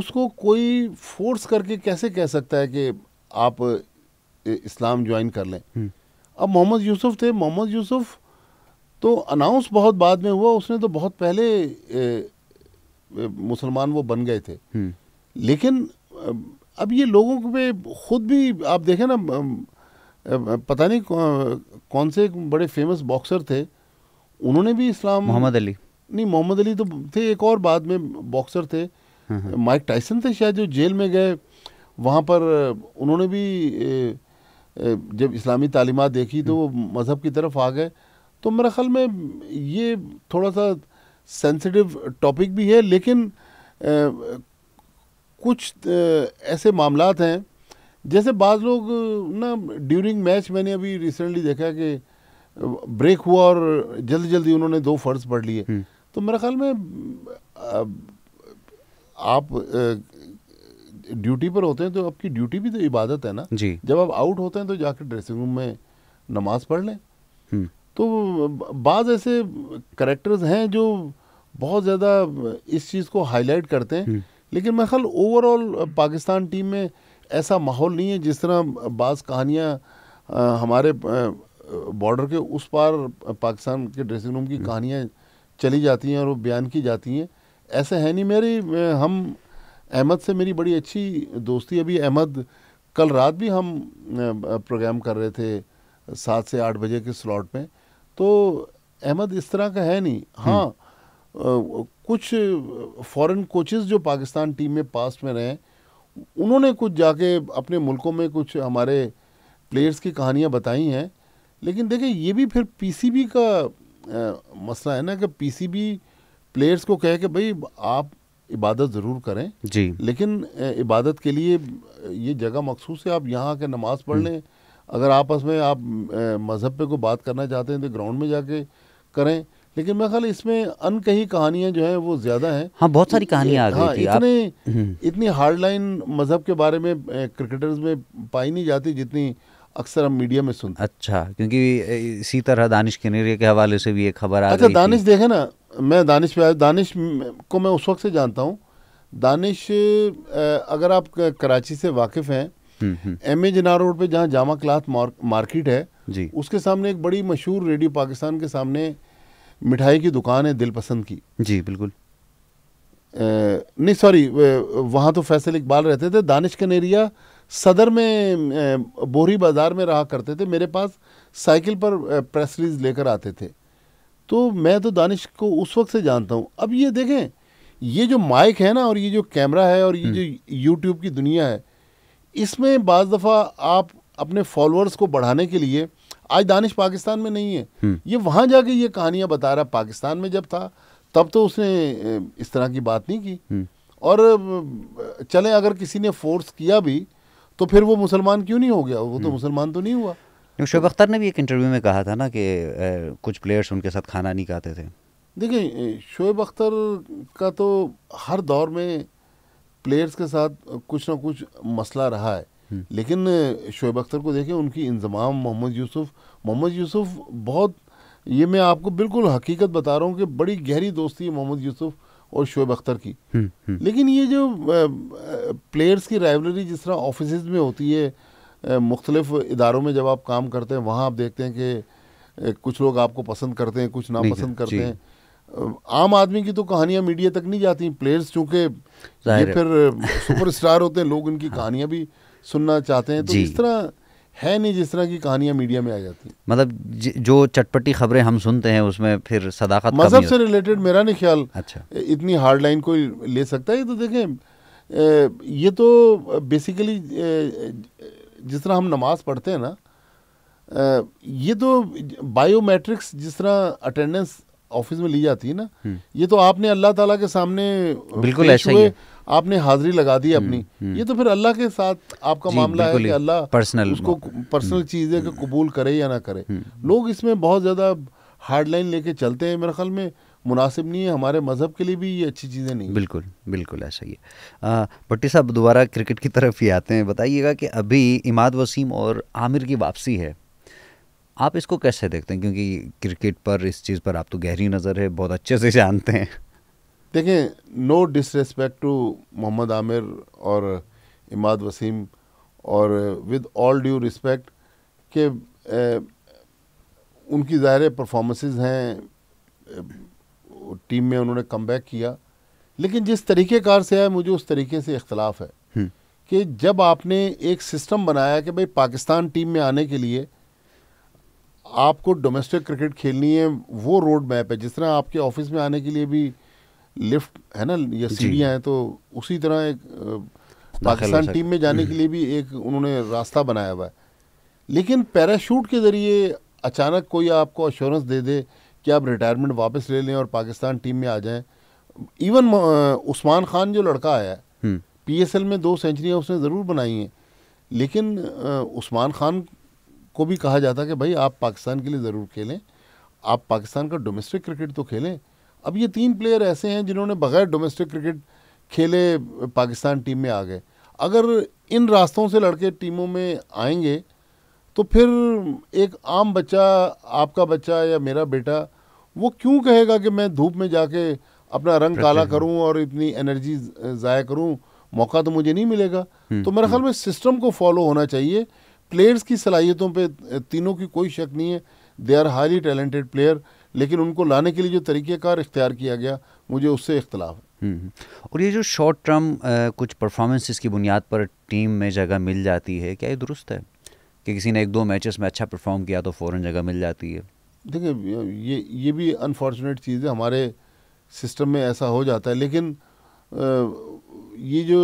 उसको कोई फोर्स करके कैसे कह सकता है कि आप इस्लाम ज्वाइन कर लें हम्म। अब मोहम्मद यूसुफ थे मोहम्मद यूसुफ तो अनाउंस बहुत बाद में हुआ उसने तो बहुत पहले मुसलमान वो बन गए थे हम्म। लेकिन अब ये लोगों पे खुद भी आप देखें ना पता नहीं कौन से एक बड़े फेमस बॉक्सर थे उन्होंने भी इस्लाम मोहम्मद अली नहीं मोहम्मद अली तो थे एक और बाद में बॉक्सर थे माइक हाँ, टाइसन हाँ। थे शायद जो जेल में गए वहाँ पर उन्होंने भी ए, ए, जब इस्लामी तालीमत देखी तो वो हम्म। मज़हब की तरफ आ गए तो मेरा ख्याल में ये थोड़ा सा सेंसिटिव टॉपिक भी है लेकिन ए, कुछ ऐसे मामला हैं जैसे बाज लोग ना ड्यूरिंग मैच मैंने अभी रिसेंटली देखा कि ब्रेक हुआ और जल्दी जल्दी उन्होंने दो फर्ज पढ़ लिए हम्म। तो मेरे ख्याल में आप ड्यूटी पर होते हैं तो आपकी ड्यूटी भी तो इबादत है ना जी जब आप आउट होते हैं तो जाकर ड्रेसिंग रूम में नमाज पढ़ लें हम्म। तो बाज़ ऐसे करेक्टर्स हैं जो बहुत ज़्यादा इस चीज़ को हाईलाइट करते हैं हम्म। लेकिन मेरे ख्याल ओवरऑल पाकिस्तान टीम में ऐसा माहौल नहीं है जिस तरह बाज़ कहानियाँ हमारे बॉर्डर के उस पार पाकिस्तान के ड्रेसिंग रूम की हम्म। कहानियाँ चली जाती हैं और वो बयान की जाती हैं ऐसा है नहीं मेरी हम अहमद से मेरी बड़ी अच्छी दोस्ती अभी अहमद कल रात भी हम प्रोग्राम कर रहे थे सात से आठ बजे के स्लॉट में तो अहमद इस तरह का है नहीं हम्म। हाँ कुछ फॉरेन कोचेस जो पाकिस्तान टीम में पास्ट में रहे उन्होंने कुछ जाके अपने मुल्कों में कुछ हमारे प्लेयर्स की कहानियाँ बताई हैं लेकिन देखिए ये भी फिर पीसीबी का आ, मसला है ना कि पीसीबी प्लेयर्स को कहे कि भाई आप इबादत ज़रूर करें जी लेकिन इबादत के लिए ये जगह मखसूस है आप यहाँ के नमाज़ पढ़ हम्म। लें अगर आपस में आप मज़हब पे कोई बात करना चाहते हैं तो ग्राउंड में जाके करें लेकिन मेरा ख्याल इसमें अनकही कहानियाँ जो हैं वो ज़्यादा हैं हाँ बहुत सारी कहानियाँ आ गई हाँ, इतने हम्म। इतनी हार्ड लाइन मज़हब के बारे में क्रिकेटर्स में पाई नहीं जाती जितनी अक्सर हम मीडिया में सुनते अच्छा क्योंकि इसी तरह दानिश कनेरिया के हवाले से भी एक खबर आ अच्छा दानिश देखे ना मैं दानिश पे दानिश को मैं उस वक्त से जानता हूँ दानिश अगर आप कराची से वाकिफ़ हैं एम ए जना रोड पर जहाँ जामा क्लाथ मार्केट है जी उसके सामने एक बड़ी मशहूर रेडियो पाकिस्तान के सामने मिठाई की दुकान है दिल पसंद की जी बिल्कुल नहीं सॉरी वहाँ तो फैसल इकबाल रहते थे दानिश कनेरिया सदर में बोरी बाज़ार में रहा करते थे मेरे पास साइकिल पर प्रेसरीज लेकर आते थे तो मैं तो दानिश को उस वक्त से जानता हूँ अब ये देखें ये जो माइक है ना और ये जो कैमरा है और ये हम्म। जो यूट्यूब की दुनिया है इसमें बज़ दफ़ा आप अपने फॉलोअर्स को बढ़ाने के लिए आज दानिश पाकिस्तान में नहीं है हम्म। ये वहाँ जाके ये कहानियाँ बता रहा पाकिस्तान में जब था तब तो उसने इस तरह की बात नहीं की हम्म। और चले अगर किसी ने फोर्स किया भी तो फिर वो मुसलमान क्यों नहीं हो गया वो तो हम्म। मुसलमान तो नहीं हुआ शेब अख्तर ने भी एक इंटरव्यू में कहा था ना कि कुछ प्लेयर्स उनके साथ खाना नहीं खाते थे देखिए शोएब अख्तर का तो हर दौर में प्लेयर्स के साथ कुछ ना कुछ मसला रहा है हम्म। लेकिन शुएब अख्तर को देखें उनकी इंजमाम मोहम्मद यूसुफ मोहम्मद यूसुफ बहुत ये मैं आपको बिल्कुल हकीकत बता रहा हूँ कि बड़ी गहरी दोस्ती है मोहम्मद यूसुफ और शुएब अख्तर की हम्म, हम्म। लेकिन ये जो प्लेयर्स की राइवलरी जिस तरह ऑफिस में होती है मुख्तलिफ इदारों में जब आप काम करते हैं वहाँ आप देखते हैं कि कुछ लोग आपको पसंद करते हैं कुछ नापसंद करते हैं आम आदमी की तो कहानियां मीडिया तक नहीं जाती प्लेयर्स चूँकि ये फिर सुपरस्टार होते हैं लोग इनकी हाँ। कहानियां भी सुनना चाहते हैं तो इस तरह है नहीं जिस तरह की कहानियां मीडिया में आ जाती मतलब जो चटपटी खबरें हम सुनते हैं उसमें फिर सदाकत मजहब से रिलेटेड मेरा नहीं ख्याल अच्छा इतनी हार्ड लाइन कोई ले सकता है ये तो देखें ये तो बेसिकली जिस तरह हम नमाज पढ़ते हैं ना ये तो बायोमेट्रिक्स जिस तरह अटेंडेंस ऑफिस में ली जाती है ना हम्म। ये तो आपने अल्लाह ताला के सामने बिल्कुल ऐसा ही है आपने हाजिरी लगा दी अपनी हम्म, हम्म। ये तो फिर अल्लाह के साथ आपका मामला है कि अल्लाह पर्सनल उसको पर्सनल चीज़ है कि कबूल करे या ना करे हम्म। लोग इसमें बहुत ज़्यादा हार्ड लाइन लेके चलते हैं मेरे ख्याल में मुनासिब नहीं है हमारे मज़हब के लिए भी ये अच्छी चीज़ें नहीं बिल्कुल बिल्कुल ऐसा ही है भट्टी साहब दोबारा क्रिकेट की तरफ ही आते हैं बताइएगा कि अभी इमाद वसीम और आमिर की वापसी है आप इसको कैसे देखते हैं क्योंकि क्रिकेट पर इस चीज़ पर आप तो गहरी नज़र है बहुत अच्छे से जानते हैं देखें no disrespect to Mohammad Aamir और इमाद वसीम और विद ऑल ड्यू रिस्पेक्ट के ए, उनकी ज़ाहिर परफॉर्मेंसेस हैं टीम में उन्होंने कम बैक किया लेकिन जिस तरीक़ेकार से है मुझे उस तरीके से इख्तलाफ है हम्म। कि जब आपने एक सिस्टम बनाया कि भाई पाकिस्तान टीम में आने के लिए आपको डोमेस्टिक क्रिकेट खेलनी है वो रोड मैप है जिस तरह आपके ऑफिस में आने के लिए भी लिफ्ट है ना या सीढ़ियाँ हैं तो उसी तरह एक पाकिस्तान टीम में जाने के हम्म। लिए भी एक उन्होंने रास्ता बनाया हुआ है लेकिन पैराशूट के ज़रिए अचानक कोई आपको अश्योरेंस दे दे कि आप रिटायरमेंट वापस ले लें और पाकिस्तान टीम में आ जाएं इवन उस्मान खान जो लड़का आया है पीएसएल हम्म। में दो सेंचुरियाँ उसने ज़रूर बनाई हैं लेकिन उस्मान खान को भी कहा जाता कि भाई आप पाकिस्तान के लिए ज़रूर खेलें आप पाकिस्तान का डोमेस्टिक क्रिकेट तो खेलें अब ये तीन प्लेयर ऐसे हैं जिन्होंने बगैर डोमेस्टिक क्रिकेट खेले पाकिस्तान टीम में आ गए अगर इन रास्तों से लड़के टीमों में आएंगे तो फिर एक आम बच्चा आपका बच्चा या मेरा बेटा वो क्यों कहेगा कि मैं धूप में जाके अपना रंग काला करूं और इतनी एनर्जी ज़ाया करूं मौका तो मुझे नहीं मिलेगा हम्म, तो मेरे हम्म। ख्याल में सिस्टम को फॉलो होना चाहिए प्लेयर्स की सलाहियतों पे तीनों की कोई शक नहीं है they are highly talented player लेकिन उनको लाने के लिए जो तरीक़ेकार इख्तियार किया गया मुझे उससे इख्तलाफ है हम्म, हम्म। और ये जो शॉर्ट टर्म कुछ परफॉर्मेंसेस की बुनियाद पर टीम में जगह मिल जाती है क्या ये दुरुस्त है कि किसी ने एक दो मैचेस में अच्छा परफॉर्म किया तो फ़ौर जगह मिल जाती है देखिए ये ये भी अनफॉर्चुनेट चीज़ है हमारे सिस्टम में ऐसा हो जाता है लेकिन ये जो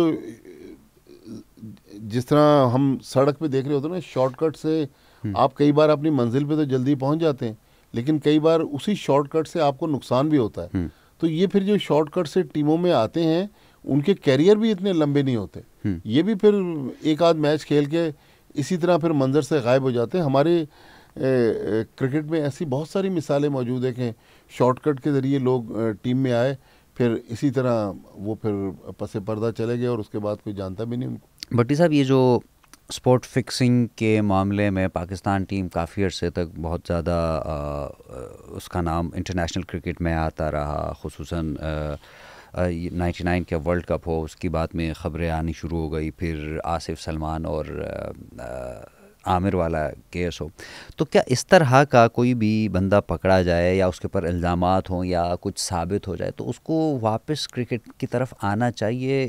जिस तरह हम सड़क पे देख रहे होते हैं ना शॉर्टकट से हम्म। आप कई बार अपनी मंजिल पे तो जल्दी पहुंच जाते हैं लेकिन कई बार उसी शॉर्टकट से आपको नुकसान भी होता है हम्म। तो ये फिर जो शॉर्टकट से टीमों में आते हैं उनके कैरियर भी इतने लंबे नहीं होते हम्म। ये भी फिर एक आध मैच खेल के इसी तरह फिर मंजर से गायब हो जाते हैं हमारे ए, ए, क्रिकेट में ऐसी बहुत सारी मिसालें मौजूद हैं कि शॉर्टकट के ज़रिए लोग टीम में आए फिर इसी तरह वो फिर पसे पर्दा चले गए और उसके बाद कोई जानता भी नहीं उनको भट्टी साहब ये जो स्पोर्ट फिक्सिंग के मामले में पाकिस्तान टीम काफ़ी अरसे तक बहुत ज़्यादा उसका नाम इंटरनेशनल क्रिकेट में आता रहा खसूस नाइन्टी नाइन का वर्ल्ड कप हो उसकी बाद में ख़बरें आनी शुरू हो गई फिर आसिफ सलमान और आमिर वाला केस हो तो क्या इस तरह का कोई भी बंदा पकड़ा जाए या उसके ऊपर इल्ज़ाम हों या कुछ साबित हो जाए तो उसको वापस क्रिकेट की तरफ आना चाहिए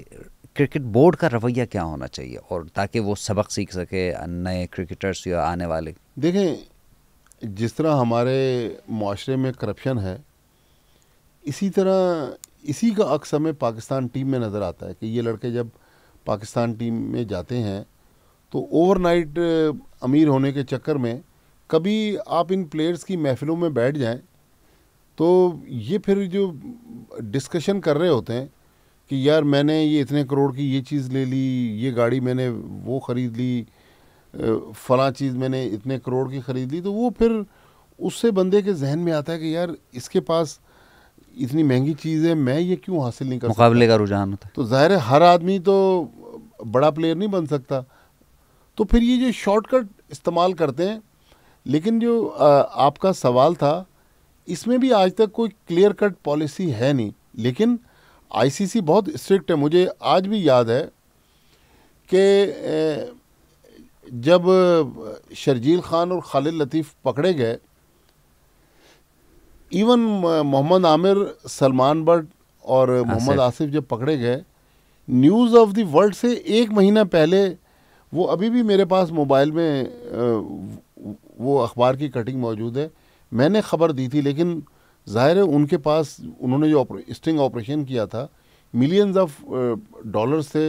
क्रिकेट बोर्ड का रवैया क्या होना चाहिए और ताकि वो सबक सीख सके नए क्रिकेटर्स या आने वाले देखें जिस तरह हमारे माशरे में करप्शन है इसी तरह इसी का अक्स हमें पाकिस्तान टीम में नज़र आता है कि ये लड़के जब पाकिस्तान टीम में जाते हैं तो ओवरनाइट अमीर होने के चक्कर में कभी आप इन प्लेयर्स की महफिलों में बैठ जाएं तो ये फिर जो डिस्कशन कर रहे होते हैं कि यार मैंने ये इतने करोड़ की ये चीज़ ले ली ये गाड़ी मैंने वो ख़रीद ली फला चीज़ मैंने इतने करोड़ की ख़रीद ली तो वो फिर उससे बंदे के जहन में आता है कि यार इसके पास इतनी महंगी चीज़ है मैं ये क्यों हासिल नहीं कर मुकाबले का रुझान होता है तो ज़ाहिर है हर आदमी तो बड़ा प्लेयर नहीं बन सकता तो फिर ये जो शॉर्टकट इस्तेमाल करते हैं लेकिन जो आ, आपका सवाल था इसमें भी आज तक कोई क्लियर कट पॉलिसी है नहीं लेकिन आईसीसी बहुत स्ट्रिक्ट है मुझे आज भी याद है कि जब शर्जील खान और खालिद लतीफ़ पकड़े गए इवन मोहम्मद आमिर सलमान बट और मोहम्मद आसिफ जब पकड़े गए न्यूज़ ऑफ द वर्ल्ड से एक महीना पहले वो अभी भी मेरे पास मोबाइल में वो अखबार की कटिंग मौजूद है मैंने ख़बर दी थी लेकिन ज़ाहिर है उनके पास उन्होंने जो स्टिंग ऑपरेशन किया था मिलियंस ऑफ डॉलर्स से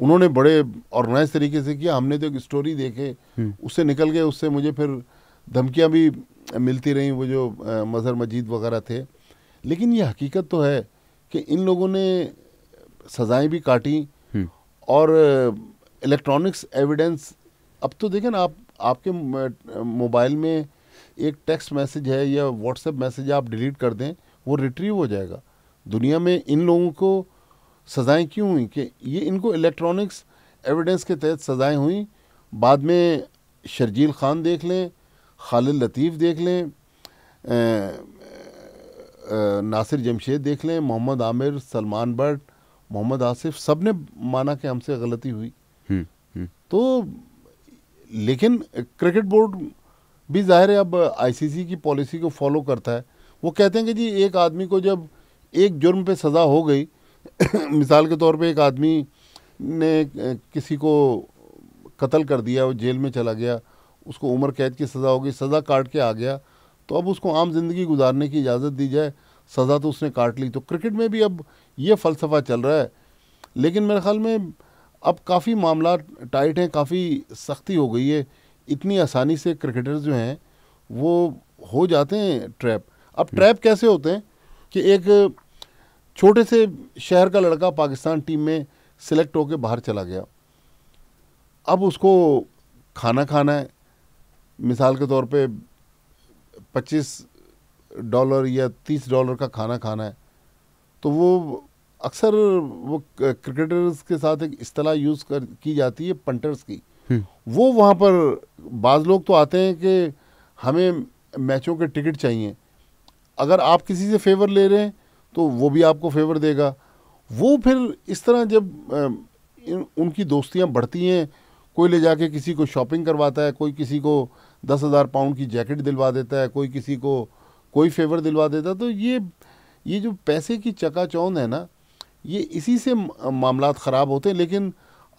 उन्होंने बड़े ऑर्गेनाइज तरीके से किया हमने तो एक स्टोरी देखे हम्म। उससे निकल गए उससे मुझे फिर धमकियां भी मिलती रहीं वो जो uh, मजहर मजीद वगैरह थे लेकिन ये हकीकत तो है कि इन लोगों ने सज़ाएं भी काटी हम्म। और इलेक्ट्रॉनिक्स uh, एविडेंस अब तो देखें ना आप आपके मोबाइल uh, में एक टेक्स्ट मैसेज है या व्हाट्सएप मैसेज आप डिलीट कर दें वो रिट्रीव हो जाएगा दुनिया में इन लोगों को सज़ाएं क्यों हुई कि ये इनको इलेक्ट्रॉनिक्स एविडेंस के तहत सज़ाएं हुई बाद में शर्जील ख़ान देख लें खालिद लतीफ़ देख लें नासिर जमशेद देख लें मोहम्मद आमिर सलमान भट मोहम्मद आसिफ सब ने माना कि हमसे गलती हुई हुँ, हम्म, हुँ. हम्म। तो लेकिन क्रिकेट बोर्ड भी ज़ाहिर है अब आईसीसी की पॉलिसी को फॉलो करता है वो कहते हैं कि जी एक आदमी को जब एक जुर्म पे सज़ा हो गई [coughs] मिसाल के तौर पे एक आदमी ने किसी को कत्ल कर दिया वो जेल में चला गया उसको उम्र कैद की सज़ा हो गई सज़ा काट के आ गया तो अब उसको आम ज़िंदगी गुजारने की इजाज़त दी जाए सज़ा तो उसने काट ली तो क्रिकेट में भी अब ये फ़लसफ़ा चल रहा है लेकिन मेरे ख्याल में अब काफ़ी मामला टाइट हैं काफ़ी सख्ती हो गई है इतनी आसानी से क्रिकेटर्स जो हैं वो हो जाते हैं ट्रैप अब ट्रैप कैसे होते हैं कि एक छोटे से शहर का लड़का पाकिस्तान टीम में सिलेक्ट होकर बाहर चला गया अब उसको खाना खाना है मिसाल के तौर पे 25 डॉलर या 30 डॉलर का खाना खाना है तो वो अक्सर वो क्रिकेटर्स के साथ एक अतलाह यूज़ कर की जाती है पंटर्स की हम्म। वो वहाँ पर बाज़ लोग तो आते हैं कि हमें मैचों के टिकट चाहिए अगर आप किसी से फेवर ले रहे हैं तो वो भी आपको फेवर देगा वो फिर इस तरह जब इन, उनकी दोस्तियाँ बढ़ती हैं कोई ले जाके किसी को शॉपिंग करवाता है कोई किसी को दस हज़ार पाउंड की जैकेट दिलवा देता है कोई किसी को कोई फेवर दिलवा देता है तो ये ये जो पैसे की चकाचौंध है ना ये इसी से मामला ख़राब होते हैं लेकिन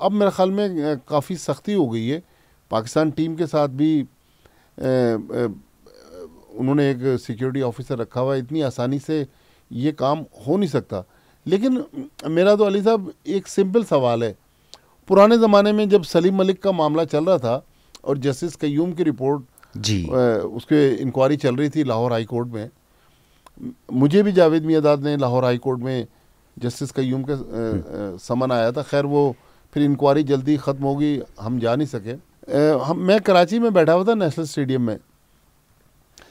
अब मेरे ख्याल में काफ़ी सख्ती हो गई है पाकिस्तान टीम के साथ भी ए, ए, उन्होंने एक सिक्योरिटी ऑफिसर रखा हुआ है इतनी आसानी से ये काम हो नहीं सकता लेकिन मेरा तो अली साहब एक सिंपल सवाल है पुराने ज़माने में जब सलीम मलिक का मामला चल रहा था और जस्टिस कयूम की रिपोर्ट जी उसके इंक्वायरी चल रही थी लाहौर हाई कोर्ट में मुझे भी जावेद मियादाद ने लाहौर हाई कोर्ट में जस्टिस कयूम का समन आया था खैर वो फिर इंक्वायरी जल्दी ख़त्म होगी हम जा नहीं सके हम मैं कराची में बैठा हुआ था नेशनल स्टेडियम में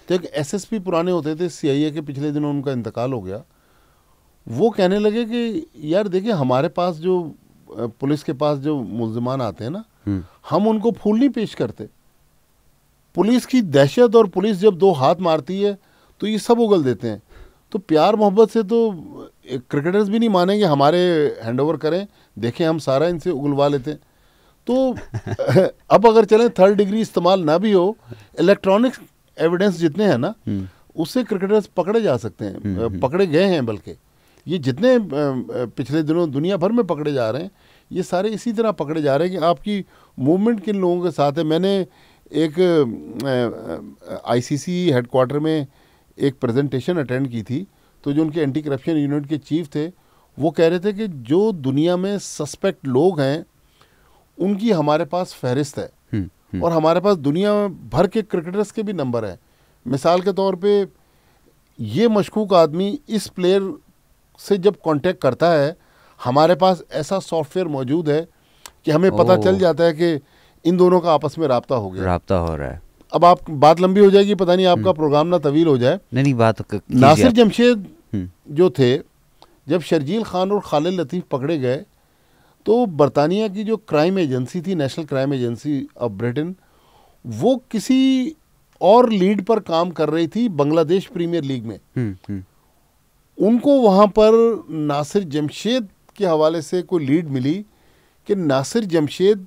तो एक एसएसपी पुराने होते थे सीआईए के पिछले दिनों उनका इंतकाल हो गया वो कहने लगे कि यार देखिए हमारे पास जो पुलिस के पास जो मुलजमान आते हैं ना हम्म। हम उनको फूल नहीं पेश करते पुलिस की दहशत और पुलिस जब दो हाथ मारती है तो ये सब उगल देते हैं तो प्यार मोहब्बत से तो क्रिकेटर्स भी नहीं मानेंगे हमारे हैंड करें देखें हम सारा इनसे उगलवा लेते हैं तो [laughs] अब अगर चलें थर्ड डिग्री इस्तेमाल ना भी हो इलेक्ट्रॉनिक एविडेंस जितने हैं ना हम्म। उससे क्रिकेटर्स पकड़े जा सकते हैं हम्म, हम्म। पकड़े गए हैं बल्कि ये जितने पिछले दिनों दुनिया भर में पकड़े जा रहे हैं ये सारे इसी तरह पकड़े जा रहे हैं कि आपकी मूवमेंट किन लोगों के साथ है मैंने एक आईसीसी हेडक्वार्टर में एक प्रेजेंटेशन अटेंड की थी तो जो उनके एंटी करप्शन यूनिट के चीफ थे वो कह रहे थे कि जो दुनिया में सस्पेक्ट लोग हैं उनकी हमारे पास फहरिस्त है हम्म, हम्म। और हमारे पास दुनिया भर के क्रिकेटर्स के भी नंबर हैं मिसाल के तौर पे ये मशकूक आदमी इस प्लेयर से जब कांटेक्ट करता है हमारे पास ऐसा सॉफ्टवेयर मौजूद है कि हमें पता चल जाता है कि इन दोनों का आपस में रबता हो गया रबता हो रहा है अब आप बात लंबी हो जाएगी पता नहीं आपका हम्म। प्रोग्राम ना तवील हो जाए नहीं नहीं बात नासिर जमशेद हम्म। जो थे जब शर्जील खान और खालिद लतीफ़ पकड़े गए तो बरतानिया की जो क्राइम एजेंसी थी national crime agency of Britain वो किसी और लीड पर काम कर रही थी बांग्लादेश प्रीमियर लीग में हम्म, उनको वहाँ पर नासिर जमशेद के हवाले से कोई लीड मिली कि नासिर जमशेद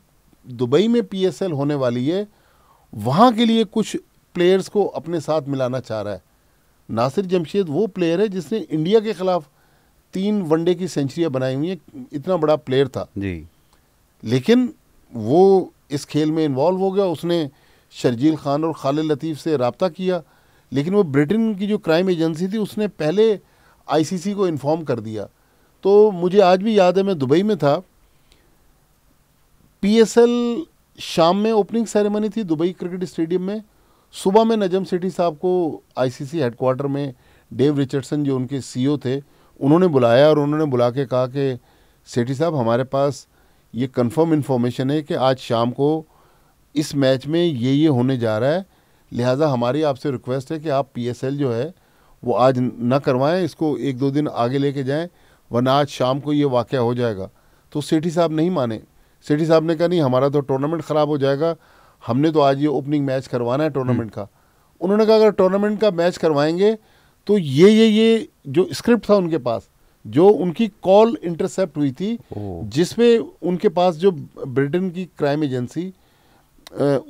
दुबई में पीएसएल होने वाली है वहाँ के लिए कुछ प्लेयर्स को अपने साथ मिलाना चाह रहा है नासिर जमशेद वो प्लेयर है जिसने इंडिया के खिलाफ तीन वनडे की सेंचुरियाँ बनाई हुई हैं इतना बड़ा प्लेयर था जी लेकिन वो इस खेल में इन्वॉल्व हो गया उसने शर्जील खान और खालिद लतीफ़ से रबता किया लेकिन वो ब्रिटेन की जो क्राइम एजेंसी थी उसने पहले आईसीसी को इन्फॉर्म कर दिया तो मुझे आज भी याद है मैं दुबई में था पीएसएल शाम में ओपनिंग सेरेमनी थी दुबई क्रिकेट स्टेडियम में सुबह में नजम सिटी साहब को आईसीसी हेडक्वार्टर में डेव रिचर्डसन जो उनके सीईओ e थे उन्होंने बुलाया और उन्होंने बुला के कहा कि सेठी साहब हमारे पास ये कंफर्म इन्फॉर्मेशन है कि आज शाम को इस मैच में ये ये होने जा रहा है लिहाजा हमारी आपसे रिक्वेस्ट है कि आप पीएसएल जो है वो आज ना करवाएं इसको एक दो दिन आगे लेके जाएं वरना आज शाम को ये वाक़ हो जाएगा तो सेठी साहब नहीं माने सिटी साहब ने कहा नहीं हमारा तो टूर्नामेंट ख़राब हो जाएगा हमने तो आज ये ओपनिंग मैच करवाना है टूर्नामेंट हम्म। का उन्होंने कहा अगर टूर्नामेंट का मैच करवाएंगे तो ये ये ये जो स्क्रिप्ट था उनके पास जो उनकी कॉल इंटरसेप्ट हुई थी जिसमें उनके पास जो ब्रिटेन की क्राइम एजेंसी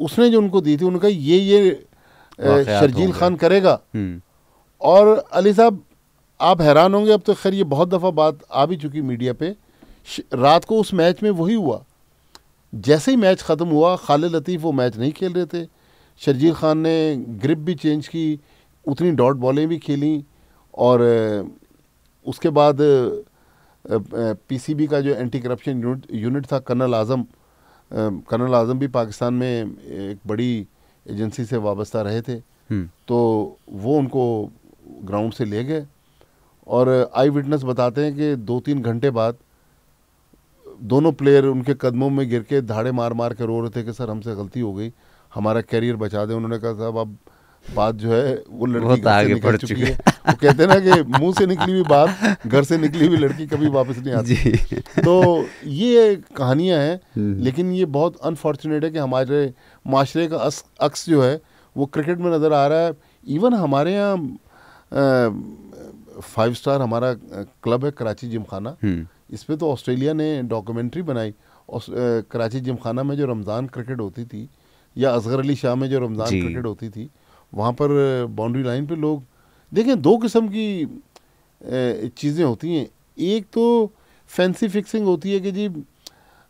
उसने जो उनको दी थी उनका ये ये शर्जील खान करेगा हम्म। और अली साहब आप हैरान होंगे अब तो खैर ये बहुत दफ़ा बात आ भी चुकी मीडिया पे रात को उस मैच में वही हुआ जैसे ही मैच ख़त्म हुआ खालिद लतीफ़ वो मैच नहीं खेल रहे थे शर्जील खान ने ग्रिप भी चेंज की उतनी डॉट बॉलें भी खेली और उसके बाद पीसीबी का जो एंटी करप्शन यूनिट यूनिट था कर्नल आज़म कर्नल आज़म भी पाकिस्तान में एक बड़ी एजेंसी से वाबस्ता रहे थे हम्म। तो वो उनको ग्राउंड से ले गए और आई विटनेस बताते हैं कि दो तीन घंटे बाद दोनों प्लेयर उनके कदमों में गिर के धाड़े मार मार के रो रहे थे कि सर हमसे गलती हो गई हमारा कैरियर बचा दें उन्होंने कहा साहब अब बात जो है वो लड़की घर आगे निकल चुकी है वो कहते हैं ना कि मुंह से निकली हुई बात घर से निकली हुई लड़की कभी वापस नहीं आती तो ये कहानियां हैं हम्म। लेकिन ये बहुत अनफॉर्चुनेट है कि हमारे माशरे का अक्स जो है वो क्रिकेट में नज़र आ रहा है इवन हमारे यहाँ फाइव स्टार हमारा क्लब है कराची जिम इस पर तो ऑस्ट्रेलिया ने डॉक्यूमेंट्री बनाई कराची जिमखाना में जो रमज़ान क्रिकेट होती थी या असगर अली शाह में जो रमज़ान क्रिकेट होती थी वहाँ पर बाउंड्री लाइन पे लोग देखें दो किस्म की चीज़ें होती हैं एक तो फैंसी फिक्सिंग होती है कि जी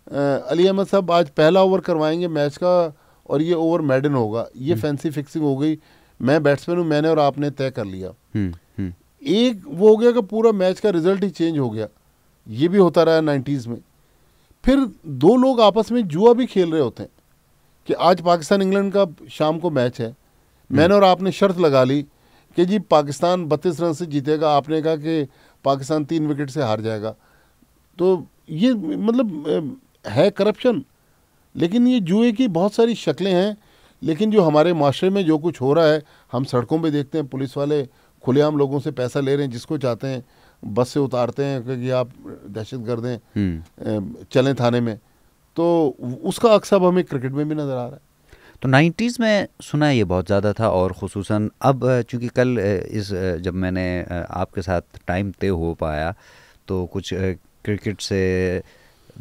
अली अहमद साहब आज पहला ओवर करवाएंगे मैच का और ये ओवर मेडन होगा ये हम्म। फैंसी फिक्सिंग हो गई मैं बैट्समैन हूँ मैंने और आपने तय कर लिया हुँ, हम्म, हुँ. हम्म। एक वो हो गया कि पूरा मैच का रिजल्ट ही चेंज हो गया ये भी होता रहा नाइन्टीज़ में फिर दो लोग आपस में जुआ भी खेल रहे होते हैं कि आज पाकिस्तान इंग्लैंड का शाम को मैच है मैंने और आपने शर्त लगा ली कि जी पाकिस्तान बत्तीस रन से जीतेगा आपने कहा कि पाकिस्तान तीन विकेट से हार जाएगा तो ये मतलब है करप्शन लेकिन ये जुए की बहुत सारी शक्लें हैं लेकिन जो हमारे माशरे में जो कुछ हो रहा है हम सड़कों पे देखते हैं पुलिस वाले खुलेआम लोगों से पैसा ले रहे हैं जिसको चाहते हैं बस से उतारते हैं क्योंकि आप दहशत गर्द हैं हम्म। चलें थाने में तो उसका अक्सर हमें क्रिकेट में भी नज़र आ रहा है तो नाइन्टीज़ में सुना ये बहुत ज़्यादा था और खसूस अब चूँकि कल इस जब मैंने आपके साथ टाइम तय हो पाया तो कुछ क्रिकेट से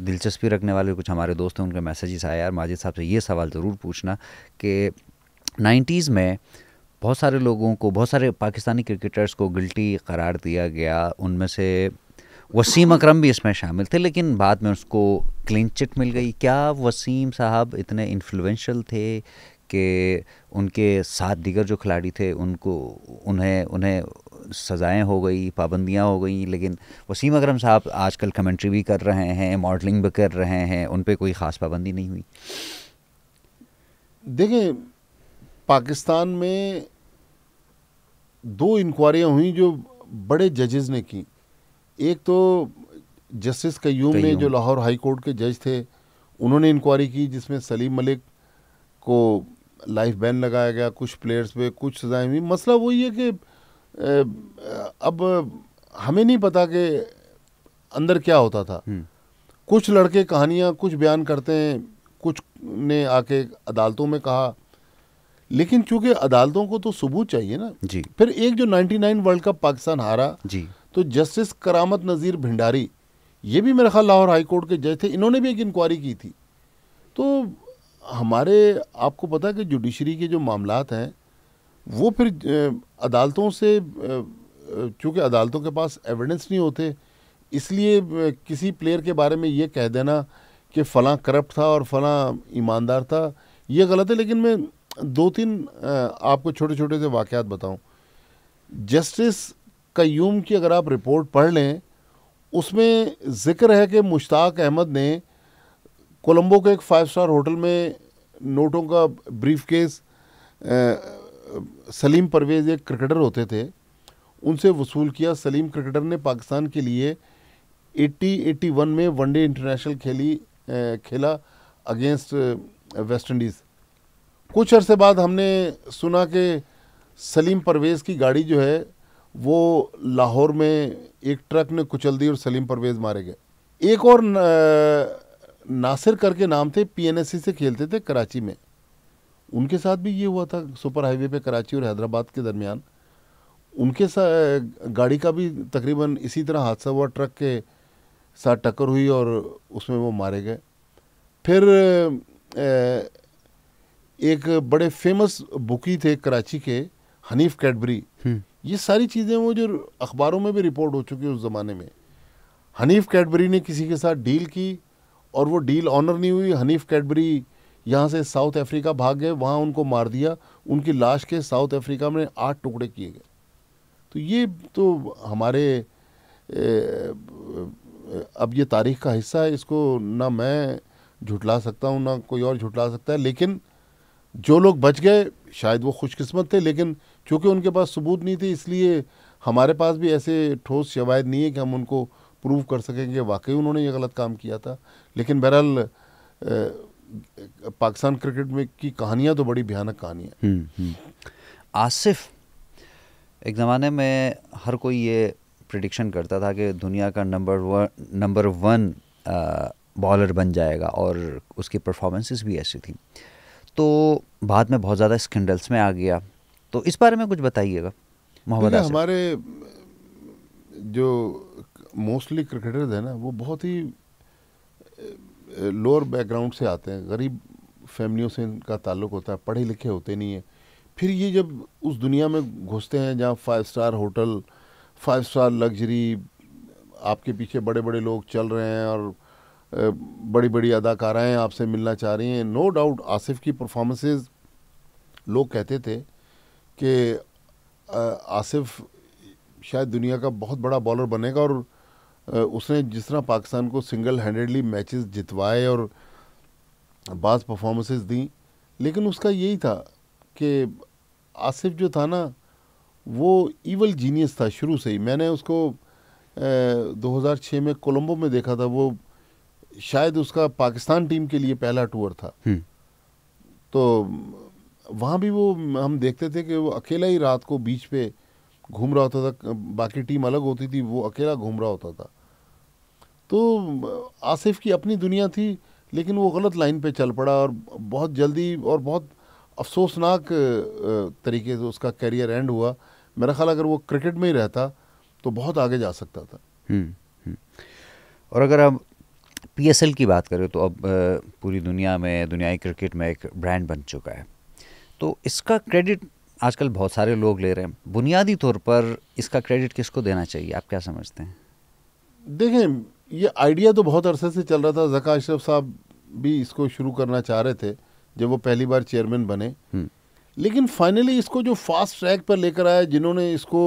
दिलचस्पी रखने वाले कुछ हमारे दोस्त हैं उनके मैसेजेस आए यार माजिद साहब से ये सवाल ज़रूर पूछना कि नाइन्टीज़ में बहुत सारे लोगों को बहुत सारे पाकिस्तानी क्रिकेटर्स को गिल्टी करार दिया गया उनमें से वसीम अकरम भी इसमें शामिल थे लेकिन बाद में उसको क्लीन चिट मिल गई क्या वसीम साहब इतने इन्फ्लुएंशियल थे कि उनके साथ दिगर जो खिलाड़ी थे उनको उन्हें उन्हें सज़ाएं हो गई पाबंदियां हो गई लेकिन वसीम अकरम साहब आजकल कमेंट्री भी कर रहे हैं मॉडलिंग भी कर रहे हैं उन पर कोई ख़ास पाबंदी नहीं हुई देखिए पाकिस्तान में दो इंक्वायरियाँ हुई जो बड़े जजेस ने की एक तो जस्टिस कयूम ने जो लाहौर हाई कोर्ट के जज थे उन्होंने इंक्वायरी की जिसमें सलीम मलिक को लाइफ बैन लगाया गया कुछ प्लेयर्स पे कुछ सजाएं हुई मसला वही है कि अब हमें नहीं पता कि अंदर क्या होता था कुछ लड़के कहानियाँ कुछ बयान करते हैं कुछ ने आके अदालतों में कहा लेकिन चूंकि अदालतों को तो सबूत चाहिए ना जी फिर एक जो 99 वर्ल्ड कप पाकिस्तान हारा जी तो जस्टिस करामत नज़ीर भिंडारी ये भी मेरे ख्याल लाहौर हाई कोर्ट के जज थे इन्होंने भी एक इंक्वायरी की थी तो हमारे आपको पता कि जुडिशरी के जो मामला हैं वो फिर अदालतों से चूँकि अदालतों के पास एविडेंस नहीं होते इसलिए किसी प्लेयर के बारे में ये कह देना कि फ़लाँ करप्ट था और फ़लाँ ईमानदार था ये गलत है लेकिन मैं दो तीन आपको छोटे छोटे से वाक़ात बताऊं जस्टिस कयूम की अगर आप रिपोर्ट पढ़ लें उसमें ज़िक्र है कि मुश्ताक अहमद ने कोलंबो के एक फाइव स्टार होटल में नोटों का ब्रीफ केस सलीम परवेज़ एक क्रिकेटर होते थे उनसे वसूल किया सलीम क्रिकेटर ने पाकिस्तान के लिए 80 81 में वनडे इंटरनेशनल खेली खेला अगेंस्ट वेस्ट इंडीज़ कुछ अरसे बाद हमने सुना कि सलीम परवेज़ की गाड़ी जो है वो लाहौर में एक ट्रक ने कुचल दी और सलीम परवेज़ मारे गए एक और नासिर करके नाम थे पीएनएससी से खेलते थे कराची में उनके साथ भी ये हुआ था सुपर हाईवे पे कराची और हैदराबाद के दरमियान उनके साथ गाड़ी का भी तकरीबन इसी तरह हादसा हुआ ट्रक के साथ टक्कर हुई और उसमें वो मारे गए फिर ए, एक बड़े फेमस बुकी थे कराची के हनीफ हम्म। कैडबरी ये सारी चीज़ें वो जो अखबारों में भी रिपोर्ट हो चुकी है उस ज़माने में हनीफ कैडबरी ने किसी के साथ डील की और वो डील ऑनर नहीं हुई हनीफ कैडबरी यहाँ से साउथ अफ्रीका भाग गए वहाँ उनको मार दिया उनकी लाश के साउथ अफ्रीका में आठ टुकड़े किए गए तो ये तो हमारे अब ये तारीख का हिस्सा है इसको ना मैं झुटला सकता हूँ ना कोई और झुटला सकता है लेकिन जो लोग बच गए शायद वो खुशकस्मत थे लेकिन चूँकि उनके पास सबूत नहीं थे इसलिए हमारे पास भी ऐसे ठोस शवायद नहीं है कि हम उनको प्रूव कर सकेंगे वाकई उन्होंने ये गलत काम किया था लेकिन बहरहाल पाकिस्तान क्रिकेट में की कहानियाँ तो बड़ी भयानक कहानियाँ हम्म, हम्म। आसिफ एक ज़माने में हर कोई ये प्रडिक्शन करता था कि दुनिया का number one number one bowler बन जाएगा और उसकी परफॉर्मेंसेस भी ऐसी थी तो बाद में बहुत ज़्यादा स्कैंडल्स में आ गया तो इस बारे में कुछ बताइएगा मोहम्मद हमारे जो मोस्टली क्रिकेटर्स हैं ना वो बहुत ही लोअर बैकग्राउंड से आते हैं गरीब फैमिलियों से इनका ताल्लुक होता है पढ़े लिखे होते नहीं हैं फिर ये जब उस दुनिया में घुसते हैं जहाँ five star hotel five star luxury आपके पीछे बड़े बड़े लोग चल रहे हैं और बड़ी बड़ी अदाकाराएँ आपसे मिलना चाह रही हैं नो डाउट आसिफ की परफॉर्मेंसेस लोग कहते थे कि आसिफ शायद दुनिया का बहुत बड़ा बॉलर बनेगा और उसने जिस तरह पाकिस्तान को सिंगल हैंडेडली मैचेस जितवाए और बाज़ परफॉर्मेंसेस दी लेकिन उसका यही था कि आसिफ जो था ना वो ईवल जीनियस था शुरू से ही मैंने उसको ए, 2006 में कोलंबो में देखा था वो शायद उसका पाकिस्तान टीम के लिए पहला टूर था हम्म। तो वहाँ भी वो हम देखते थे कि वो अकेला ही रात को बीच पे घूम रहा होता था बाकी टीम अलग होती थी वो अकेला घूम रहा होता था तो आसिफ की अपनी दुनिया थी लेकिन वो गलत लाइन पे चल पड़ा और बहुत जल्दी और बहुत अफसोसनाक तरीके से उसका करियर एंड हुआ मेरा ख्याल अगर वो क्रिकेट में ही रहता तो बहुत आगे जा सकता था हुँ, हम्म, हुँ। हम्म। और अगर हम पीएसएल की बात करें तो अब पूरी दुनिया में दुनियाई क्रिकेट में एक ब्रांड बन चुका है तो इसका क्रेडिट आजकल बहुत सारे लोग ले रहे हैं बुनियादी तौर पर इसका क्रेडिट किसको देना चाहिए आप क्या समझते हैं देखें ये आइडिया तो बहुत अरसे से चल रहा था जका अशरफ साहब भी इसको शुरू करना चाह रहे थे जब वो पहली बार चेयरमैन बने हम्म। लेकिन फाइनली इसको जो फास्ट ट्रैक पर लेकर आया जिन्होंने इसको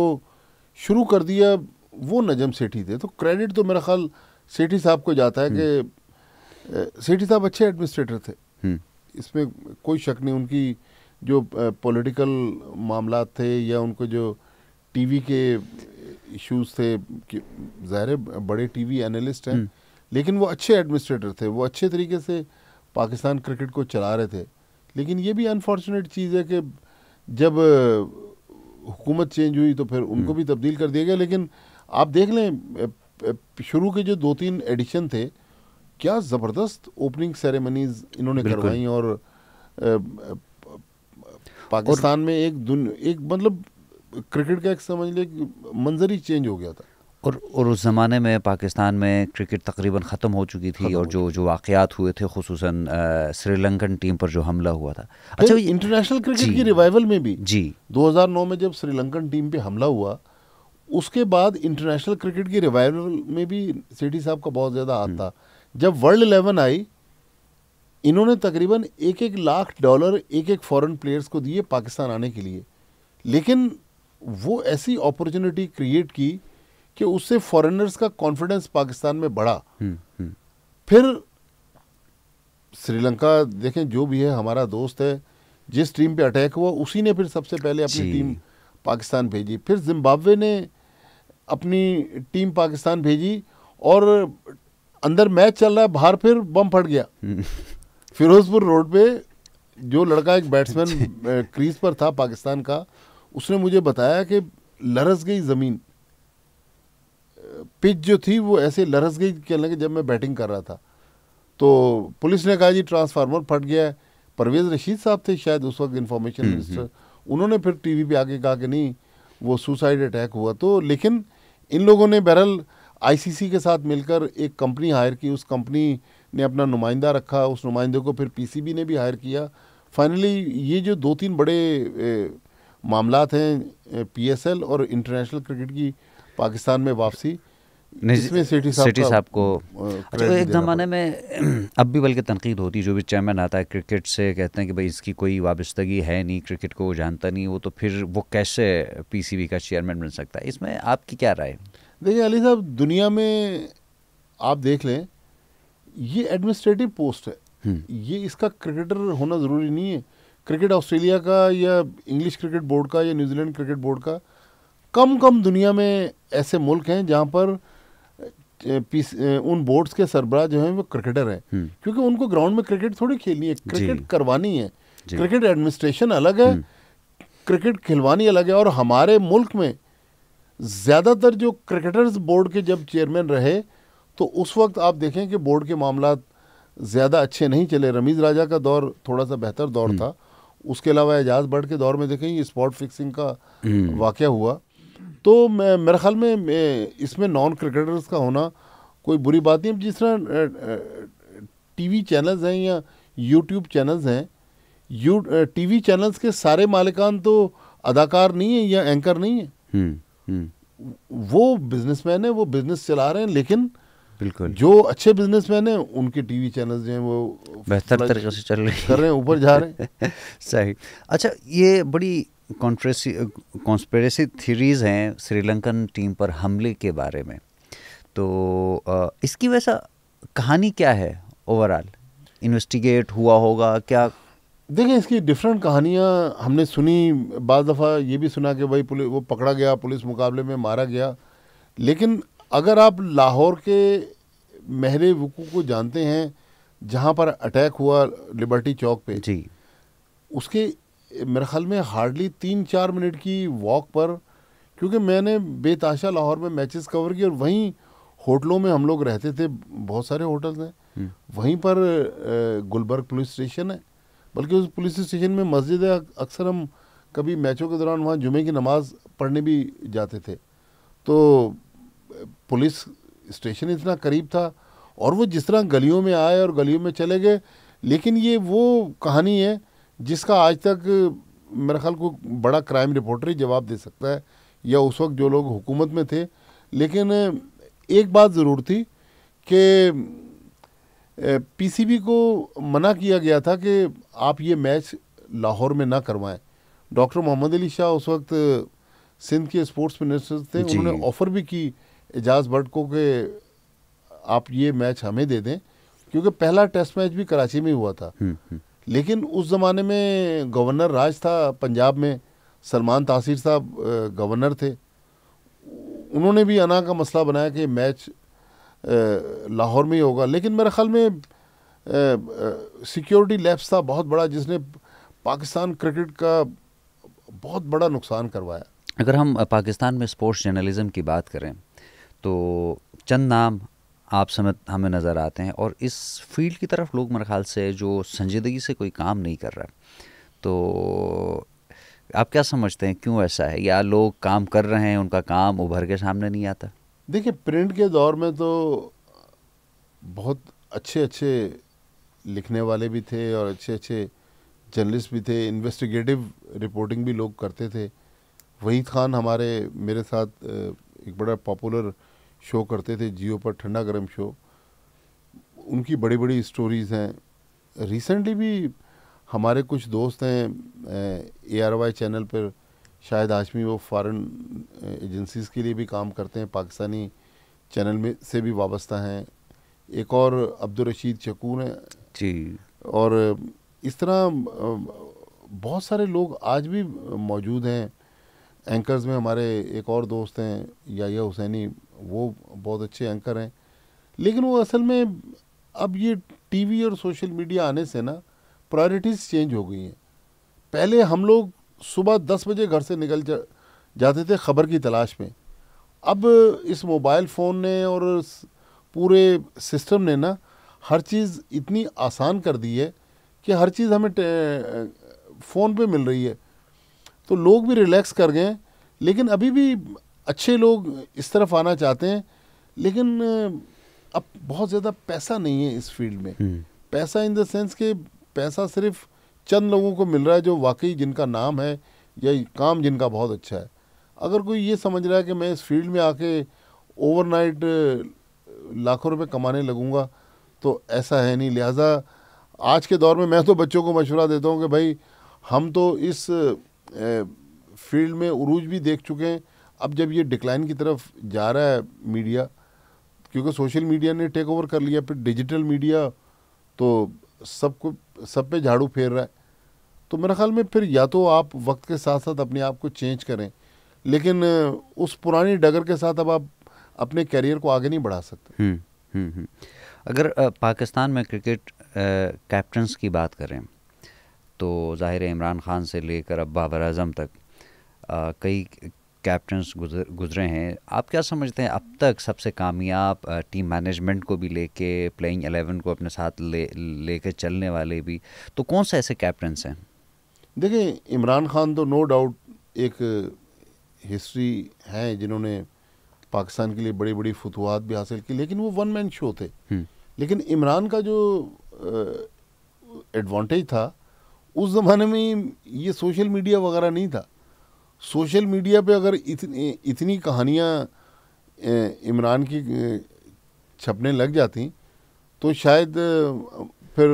शुरू कर दिया वो नजम सेठी थे तो क्रेडिट तो मेरा ख्याल सेठी साहब को जाता है हम्म। कि सेठी साहब अच्छे एडमिनिस्ट्रेटर थे हम्म। इसमें कोई शक नहीं उनकी जो पॉलिटिकल मामला थे या उनको जो टीवी के इश्यूज थे ज़ाहिर बड़े टीवी एनालिस्ट हैं हम्म। लेकिन वो अच्छे एडमिनिस्ट्रेटर थे वो अच्छे तरीके से पाकिस्तान क्रिकेट को चला रहे थे लेकिन ये भी अनफॉर्चुनेट चीज़ है कि जब हुकूमत चेंज हुई तो फिर उनको भी तब्दील कर दिया गया लेकिन आप देख लें शुरू के जो दो तीन एडिशन थे क्या ज़बरदस्त ओपनिंग सेरेमनीज इन्होंने करवाई और पाकिस्तान और, में एक दुन एक मतलब क्रिकेट का एक समझ लिया मंजर ही चेंज हो गया था और और उस ज़माने में पाकिस्तान में क्रिकेट तकरीबन ख़त्म हो चुकी थी और जो जो वाक़ात हुए थे खसूस श्रीलंकन टीम पर जो हमला हुआ था अच्छा इंटरनेशनल क्रिकेट की रिवाइवल में भी जी 2009 में जब श्रीलंकन टीम पे हमला हुआ उसके बाद इंटरनेशनल क्रिकेट की रिवाइवल में भी सेठी साहब का बहुत ज़्यादा हाथ हम्म। था जब वर्ल्ड इलेवन आई इन्होंने तकरीबन एक एक लाख डॉलर एक एक फॉरेन प्लेयर्स को दिए पाकिस्तान आने के लिए लेकिन वो ऐसी अपॉर्चुनिटी क्रिएट की कि उससे फॉरेनर्स का कॉन्फिडेंस पाकिस्तान में बढ़ा हम्म, हम्म। फिर श्रीलंका देखें जो भी है हमारा दोस्त है जिस टीम पे अटैक हुआ उसी ने फिर सबसे पहले अपनी टीम पाकिस्तान भेजी फिर जिम्बाब्वे ने अपनी टीम पाकिस्तान भेजी और अंदर मैच चल रहा है बाहर फिर बम फट गया [laughs] फिरोजपुर रोड पे जो लड़का एक बैट्समैन [laughs] क्रीज पर था पाकिस्तान का उसने मुझे बताया कि लरस गई ज़मीन पिच जो थी वो ऐसे लरस गई कहने लगे जब मैं बैटिंग कर रहा था तो पुलिस ने कहा जी ट्रांसफार्मर फट गया है परवेज़ रशीद साहब थे शायद उस वक्त इन्फॉर्मेशन हम्म, मिनिस्टर हम्म। उन्होंने फिर टीवी पे आके कहा कि नहीं वो सुसाइड अटैक हुआ तो लेकिन इन लोगों ने बहरल आईसीसी के साथ मिलकर एक कंपनी हायर की उस कंपनी ने अपना नुमाइंदा रखा उस नुमाइंदे को फिर पीसीबी ने भी हायर किया फाइनली ये जो दो तीन बड़े मामला हैं पीएसएल और इंटरनेशनल क्रिकेट की पाकिस्तान में वापसी सिटी साहब को अच्छा एक ज़माने में [clears throat] अब भी बल्कि तनकीद होती जो भी चेयरमैन आता है क्रिकेट से कहते हैं कि भाई इसकी कोई वाबस्तगी है नहीं क्रिकेट को वो जानता नहीं वो तो फिर वो कैसे पीसीबी का चेयरमैन बन सकता है इसमें आपकी क्या राय देखिए अली साहब दुनिया में आप देख लें ये एडमिनिस्ट्रेटिव पोस्ट है हम्म। ये इसका क्रिकेटर होना ज़रूरी नहीं है क्रिकेट ऑस्ट्रेलिया का या इंग्लिश क्रिकेट बोर्ड का या न्यूजीलैंड क्रिकेट बोर्ड का कम कम दुनिया में ऐसे मुल्क हैं जहाँ पर पीस उन बोर्ड्स के सरबराह जो हैं वो क्रिकेटर हैं हम्म। क्योंकि उनको ग्राउंड में क्रिकेट थोड़ी खेलनी है क्रिकेट करवानी है क्रिकेट एडमिनिस्ट्रेशन अलग है क्रिकेट हम्म। खिलवानी अलग है और हमारे मुल्क में ज़्यादातर जो क्रिकेटर्स बोर्ड के जब चेयरमैन रहे तो उस वक्त आप देखें कि बोर्ड के मामला ज़्यादा अच्छे नहीं चले रमीज़ राजा का दौर थोड़ा सा बेहतर दौर हम्म। था उसके अलावा एजाज बट के दौर में देखें ये स्पॉट फिक्सिंग का वाक़ हुआ तो मेरे ख्याल में इसमें नॉन क्रिकेटर्स का होना कोई बुरी बात नहीं जिस तरह टीवी चैनल्स हैं या यूट्यूब चैनल्स हैं यू टीवी चैनल्स के सारे मालिकान तो अदाकार नहीं है या एंकर नहीं है हम्म, हम्म। वो बिजनेस वो बिजनेसमैन है वो बिजनेस चला रहे हैं लेकिन बिल्कुल जो अच्छे बिजनेसमैन है उनके टीवी चैनल जो हैं वो बेहतर तरीके से चल रहे कर रहे हैं ऊपर जा रहे हैं [laughs] सही अच्छा ये बड़ी कॉन्ट्रेसी कॉन्स्परेसी थीरीज हैं श्रीलंकन टीम पर हमले के बारे में तो इसकी वैसा कहानी क्या है ओवरऑल इन्वेस्टिगेट हुआ होगा क्या देखिए इसकी डिफरेंट कहानियाँ हमने सुनी बार दफ़ा ये भी सुना कि भाई पुलिस वो पकड़ा गया पुलिस मुकाबले में मारा गया लेकिन अगर आप लाहौर के महरे वकू को जानते हैं जहाँ पर अटैक हुआ लिबर्टी चौक पे जी उसके मेरे ख्याल में हार्डली तीन चार मिनट की वॉक पर क्योंकि मैंने बेताशा लाहौर में मैचेस कवर किए और वहीं होटलों में हम लोग रहते थे बहुत सारे होटल्स हैं हम्म। वहीं पर गुलबर्ग पुलिस स्टेशन है बल्कि उस पुलिस स्टेशन में मस्जिद है अक्सर हम कभी मैचों के दौरान वहाँ जुमे की नमाज पढ़ने भी जाते थे तो पुलिस स्टेशन इतना करीब था और वो जिस तरह गलियों में आए और गलियों में चले गए लेकिन ये वो कहानी है जिसका आज तक मेरा ख्याल को बड़ा क्राइम रिपोर्टर ही जवाब दे सकता है या उस वक्त जो लोग हुकूमत में थे लेकिन एक बात ज़रूर थी कि पीसीबी को मना किया गया था कि आप ये मैच लाहौर में ना करवाएं डॉक्टर मोहम्मद अली शाह उस वक्त सिंध के स्पोर्ट्स मिनिस्टर थे उन्होंने ऑफ़र भी की एजाज भट्ट को कि आप ये मैच हमें दे दें क्योंकि पहला टेस्ट मैच भी कराची में हुआ था हम्म, हम्म। लेकिन उस ज़माने में गवर्नर राज था पंजाब में सलमान तासीर साहब गवर्नर थे उन्होंने भी अना का मसला बनाया कि मैच लाहौर में ही होगा लेकिन मेरे ख्याल में सिक्योरिटी लैब्स था बहुत बड़ा जिसने पाकिस्तान क्रिकेट का बहुत बड़ा नुकसान करवाया अगर हम पाकिस्तान में स्पोर्ट्स जर्नलिज़म की बात करें तो चंद नाम आप समय हमें नज़र आते हैं और इस फील्ड की तरफ लोग मेरे ख्याल से जो संजीदगी से कोई काम नहीं कर रहा तो आप क्या समझते हैं क्यों ऐसा है या लोग काम कर रहे हैं उनका काम उभर के सामने नहीं आता देखिए प्रिंट के दौर में तो बहुत अच्छे अच्छे लिखने वाले भी थे और अच्छे अच्छे जर्नलिस्ट भी थे इन्वेस्टिगेटिव रिपोर्टिंग भी लोग करते थे वहीद खान हमारे मेरे साथ एक बड़ा पॉपुलर शो करते थे जियो पर ठंडा गर्म शो उनकी बड़ी बड़ी स्टोरीज़ हैं रिसेंटली भी हमारे कुछ दोस्त हैं ए आर वाई चैनल पर शायद भी वो फॉरेन एजेंसीज़ के लिए भी काम करते हैं पाकिस्तानी चैनल में से भी वाबस्ता हैं एक और अब्दुलरशीद चकून हैं जी और इस तरह बहुत सारे लोग आज भी मौजूद हैं एंकर्स में हमारे एक और दोस्त हैं या हुसैनी वो बहुत अच्छे एंकर हैं लेकिन वो असल में अब ये टीवी और सोशल मीडिया आने से ना प्रायोरिटीज़ चेंज हो गई हैं पहले हम लोग सुबह दस बजे घर से निकल जा, जाते थे ख़बर की तलाश में अब इस मोबाइल फ़ोन ने और पूरे सिस्टम ने ना हर चीज़ इतनी आसान कर दी है कि हर चीज़ हमें फ़ोन पे मिल रही है तो लोग भी रिलैक्स कर गए लेकिन अभी भी अच्छे लोग इस तरफ आना चाहते हैं लेकिन अब बहुत ज़्यादा पैसा नहीं है इस फील्ड में हम्म। पैसा इन द सेंस कि पैसा सिर्फ चंद लोगों को मिल रहा है जो वाकई जिनका नाम है या काम जिनका बहुत अच्छा है अगर कोई ये समझ रहा है कि मैं इस फील्ड में आके ओवरनाइट लाखों रुपए कमाने लगूंगा तो ऐसा है नहीं लिहाजा आज के दौर में मैं तो बच्चों को मशवरा देता हूँ कि भाई हम तो इस फील्ड में उरूज भी देख चुके हैं अब जब ये डिक्लाइन की तरफ जा रहा है मीडिया क्योंकि सोशल मीडिया ने टेक ओवर कर लिया फिर डिजिटल मीडिया तो सबको सब पे झाड़ू फेर रहा है तो मेरे ख्याल में फिर या तो आप वक्त के साथ साथ अपने आप को चेंज करें लेकिन उस पुरानी डगर के साथ अब आप अपने कैरियर को आगे नहीं बढ़ा सकते हुँ, हुँ, हुँ. अगर पाकिस्तान में क्रिकेट कैप्टन्स की बात करें तो ज़ाहिर इमरान खान से लेकर अब बाबर अजम तक आ, कई कैप्टन्स गुजर गुजरे हैं आप क्या समझते हैं अब तक सबसे कामयाब टीम मैनेजमेंट को भी लेके प्लेइंग एलेवन को अपने साथ ले लेके चलने वाले भी तो कौन से ऐसे कैप्टन्स हैं देखिए इमरान खान तो नो डाउट एक हिस्ट्री हैं जिन्होंने पाकिस्तान के लिए बड़ी बड़ी फतवाहत भी हासिल की लेकिन वो वन मैन शो थे हम्म। लेकिन इमरान का जो एडवांटेज था उस ज़माने में ये सोशल मीडिया वगैरह नहीं था सोशल मीडिया पे अगर इतनी इतनी कहानियाँ इमरान की छपने लग जाती तो शायद फिर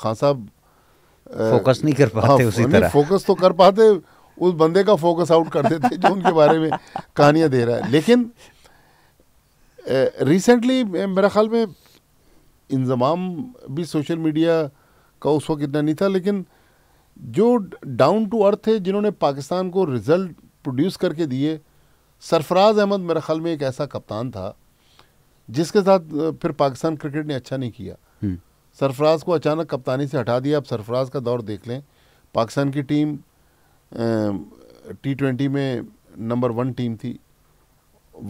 खान साहब फोकस नहीं कर पाते हाँ, उसी तरह फोकस तो कर पाते उस बंदे का फोकस आउट कर देते जो उनके बारे में कहानियाँ दे रहा है लेकिन रिसेंटली मेरा ख्याल में इंजमाम भी सोशल मीडिया का उस वक्त इतना नहीं था लेकिन जो डाउन टू अर्थ है जिन्होंने पाकिस्तान को रिज़ल्ट प्रोड्यूस करके दिए सरफराज अहमद मेरे ख्याल में एक ऐसा कप्तान था जिसके साथ फिर पाकिस्तान क्रिकेट ने अच्छा नहीं किया हम्म। सरफराज को अचानक कप्तानी से हटा दिया आप सरफराज का दौर देख लें पाकिस्तान की टीम टी ट्वेंटी में नंबर वन टीम थी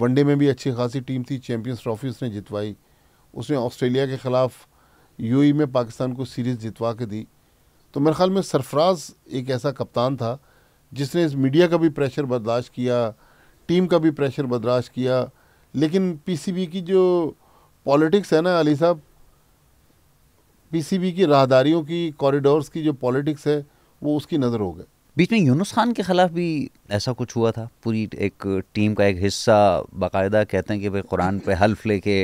वनडे में भी अच्छी खासी टीम थी चैम्पियंस ट्रॉफी उसने जितवाई उसने ऑस्ट्रेलिया के ख़िलाफ़ यूएई e में पाकिस्तान को सीरीज़ जितवा के दी तो मेरे ख्याल में सरफराज एक ऐसा कप्तान था जिसने इस मीडिया का भी प्रेशर बर्दाश्त किया टीम का भी प्रेशर बर्दाश्त किया लेकिन पीसीबी की जो पॉलिटिक्स है ना अली साहब पीसीबी की राहदारियों की कॉरिडोर्स की जो पॉलिटिक्स है वो उसकी नज़र हो गए बीच में यूनुस खान के ख़िलाफ़ भी ऐसा कुछ हुआ था पूरी एक टीम का एक हिस्सा बाकायदा कहते हैं कि भाई कुरान पे हल्फ लेके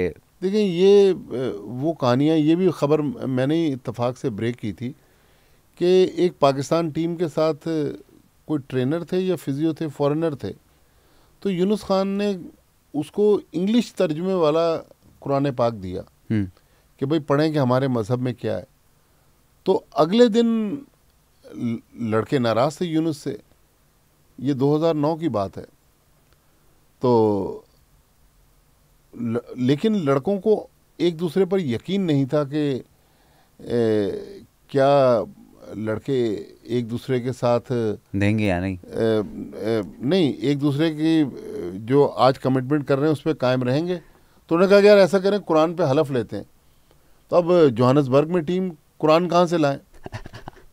देखिए ये वो कहानियाँ ये भी ख़बर मैंने इतफाक़ से ब्रेक की थी कि एक पाकिस्तान टीम के साथ कोई ट्रेनर थे या फिजियो थे फॉरेनर थे तो यूनुस खान ने उसको इंग्लिश तर्जमे वाला कुरान पाक दिया हम्म। कि भाई पढ़ें कि हमारे मज़हब में क्या है तो अगले दिन लड़के नाराज़ थे यूनुस से ये 2009 की बात है तो लेकिन लड़कों को एक दूसरे पर यकीन नहीं था कि क्या लड़के एक दूसरे के साथ देंगे या नहीं आ, नहीं एक दूसरे की जो आज कमिटमेंट कर रहे हैं उस पर कायम रहेंगे तो उन्होंने कहा कि यार ऐसा करें कुरान पे हलफ लेते हैं तो अब जोहानसबर्ग में टीम कुरान कहाँ से लाए [laughs]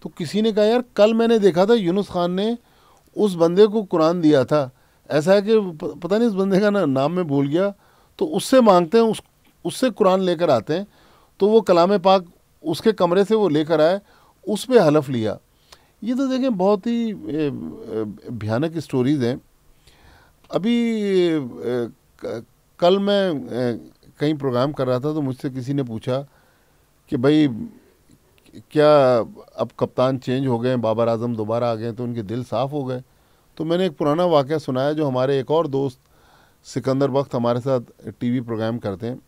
तो किसी ने कहा यार कल मैंने देखा था यूनुस खान ने उस बंदे को कुरान दिया था ऐसा है कि पता नहीं उस बंदे का ना, नाम में भूल गया तो उससे मांगते हैं उस उससे कुरान लेकर आते हैं तो वो कलाम पाक उसके कमरे से वो लेकर आए उस पर हलफ लिया ये तो देखें बहुत ही भयानक स्टोरीज हैं अभी कल मैं कहीं प्रोग्राम कर रहा था तो मुझसे किसी ने पूछा कि भाई क्या अब कप्तान चेंज हो गए बाबर आजम दोबारा आ गए तो उनके दिल साफ़ हो गए तो मैंने एक पुराना वाक़ सुनाया जो हमारे एक और दोस्त सिकंदर वक्त हमारे साथ टीवी प्रोग्राम करते हैं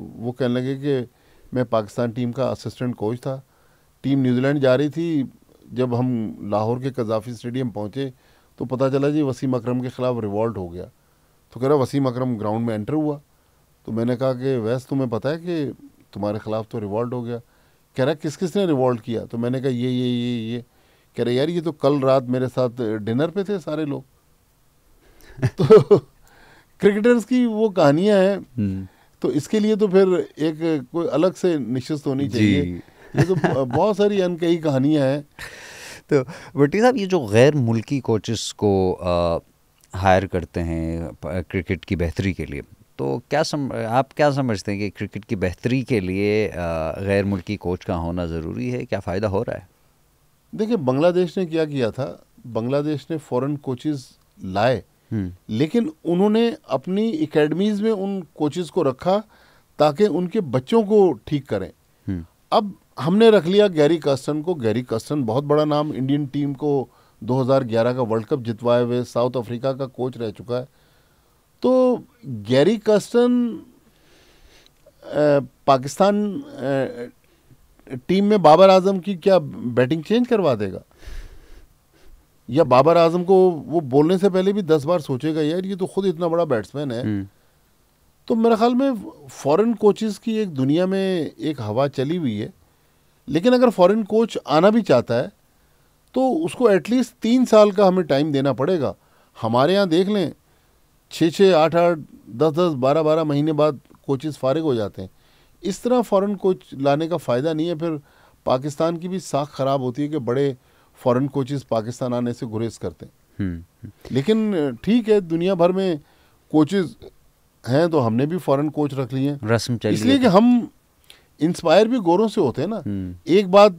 वो कहने लगे कि मैं पाकिस्तान टीम का असिस्टेंट कोच था टीम न्यूजीलैंड जा रही थी जब हम लाहौर के कजाफी स्टेडियम पहुँचे तो पता चला जी वसीम अकरम के ख़िलाफ़ रिवॉल्ट हो गया तो कह रहा वसीम अकरम ग्राउंड में एंटर हुआ तो मैंने कहा कि वैस तुम्हें पता है कि तुम्हारे ख़िलाफ़ तो रिवॉल्ट हो गया कह रहा किस किस ने रिवॉल्ट किया तो मैंने कहा ये ये ये ये कह रहे यार ये तो कल रात मेरे साथ डिनर पे थे सारे लोग [laughs] तो क्रिकेटर्स की वो कहानियाँ हैं हम्म। तो इसके लिए तो फिर एक कोई अलग से निश्चित होनी चाहिए ये तो बहुत सारी अनकही कहानियाँ हैं तो वटी साहब ये जो गैर मुल्की कोचेस को हायर करते हैं क्रिकेट की बेहतरी के लिए तो क्या सम आप क्या समझते हैं कि क्रिकेट की बेहतरी के लिए गैर मुल्की कोच का होना ज़रूरी है क्या फ़ायदा हो रहा है देखिए बांग्लादेश ने क्या किया था बांग्लादेश ने फॉरेन कोचेस लाए हम्म। लेकिन उन्होंने अपनी एकेडमीज़ में उन कोचेस को रखा ताकि उनके बच्चों को ठीक करें हम्म। अब हमने रख लिया गैरी कस्टन को गैरी कस्टन बहुत बड़ा नाम इंडियन टीम को 2011 का वर्ल्ड कप जितवाए हुए साउथ अफ्रीका का कोच रह चुका है तो गैरी कस्टन पाकिस्तान टीम में बाबर आजम की क्या बैटिंग चेंज करवा देगा या बाबर आजम को वो बोलने से पहले भी दस बार सोचेगा यार ये तो खुद इतना बड़ा बैट्समैन है हम्म। तो मेरे ख्याल में फॉरेन कोचेस की एक दुनिया में एक हवा चली हुई है लेकिन अगर फॉरेन कोच आना भी चाहता है तो उसको एटलीस्ट तीन साल का हमें टाइम देना पड़ेगा हमारे यहाँ देख लें छः छः आठ आठ दस दस बारह बारह महीने बाद कोचेस फारिग हो जाते हैं इस तरह फॉरेन कोच लाने का फ़ायदा नहीं है फिर पाकिस्तान की भी साख ख़राब होती है कि बड़े फॉरेन कोचेस पाकिस्तान आने से गुरेज करते हैं हम्म, हम्म। लेकिन ठीक है दुनिया भर में कोचेस हैं तो हमने भी फॉरेन कोच रख लिए हैं इसलिए कि हम इंस्पायर भी गोरों से होते हैं ना हम्म। एक बात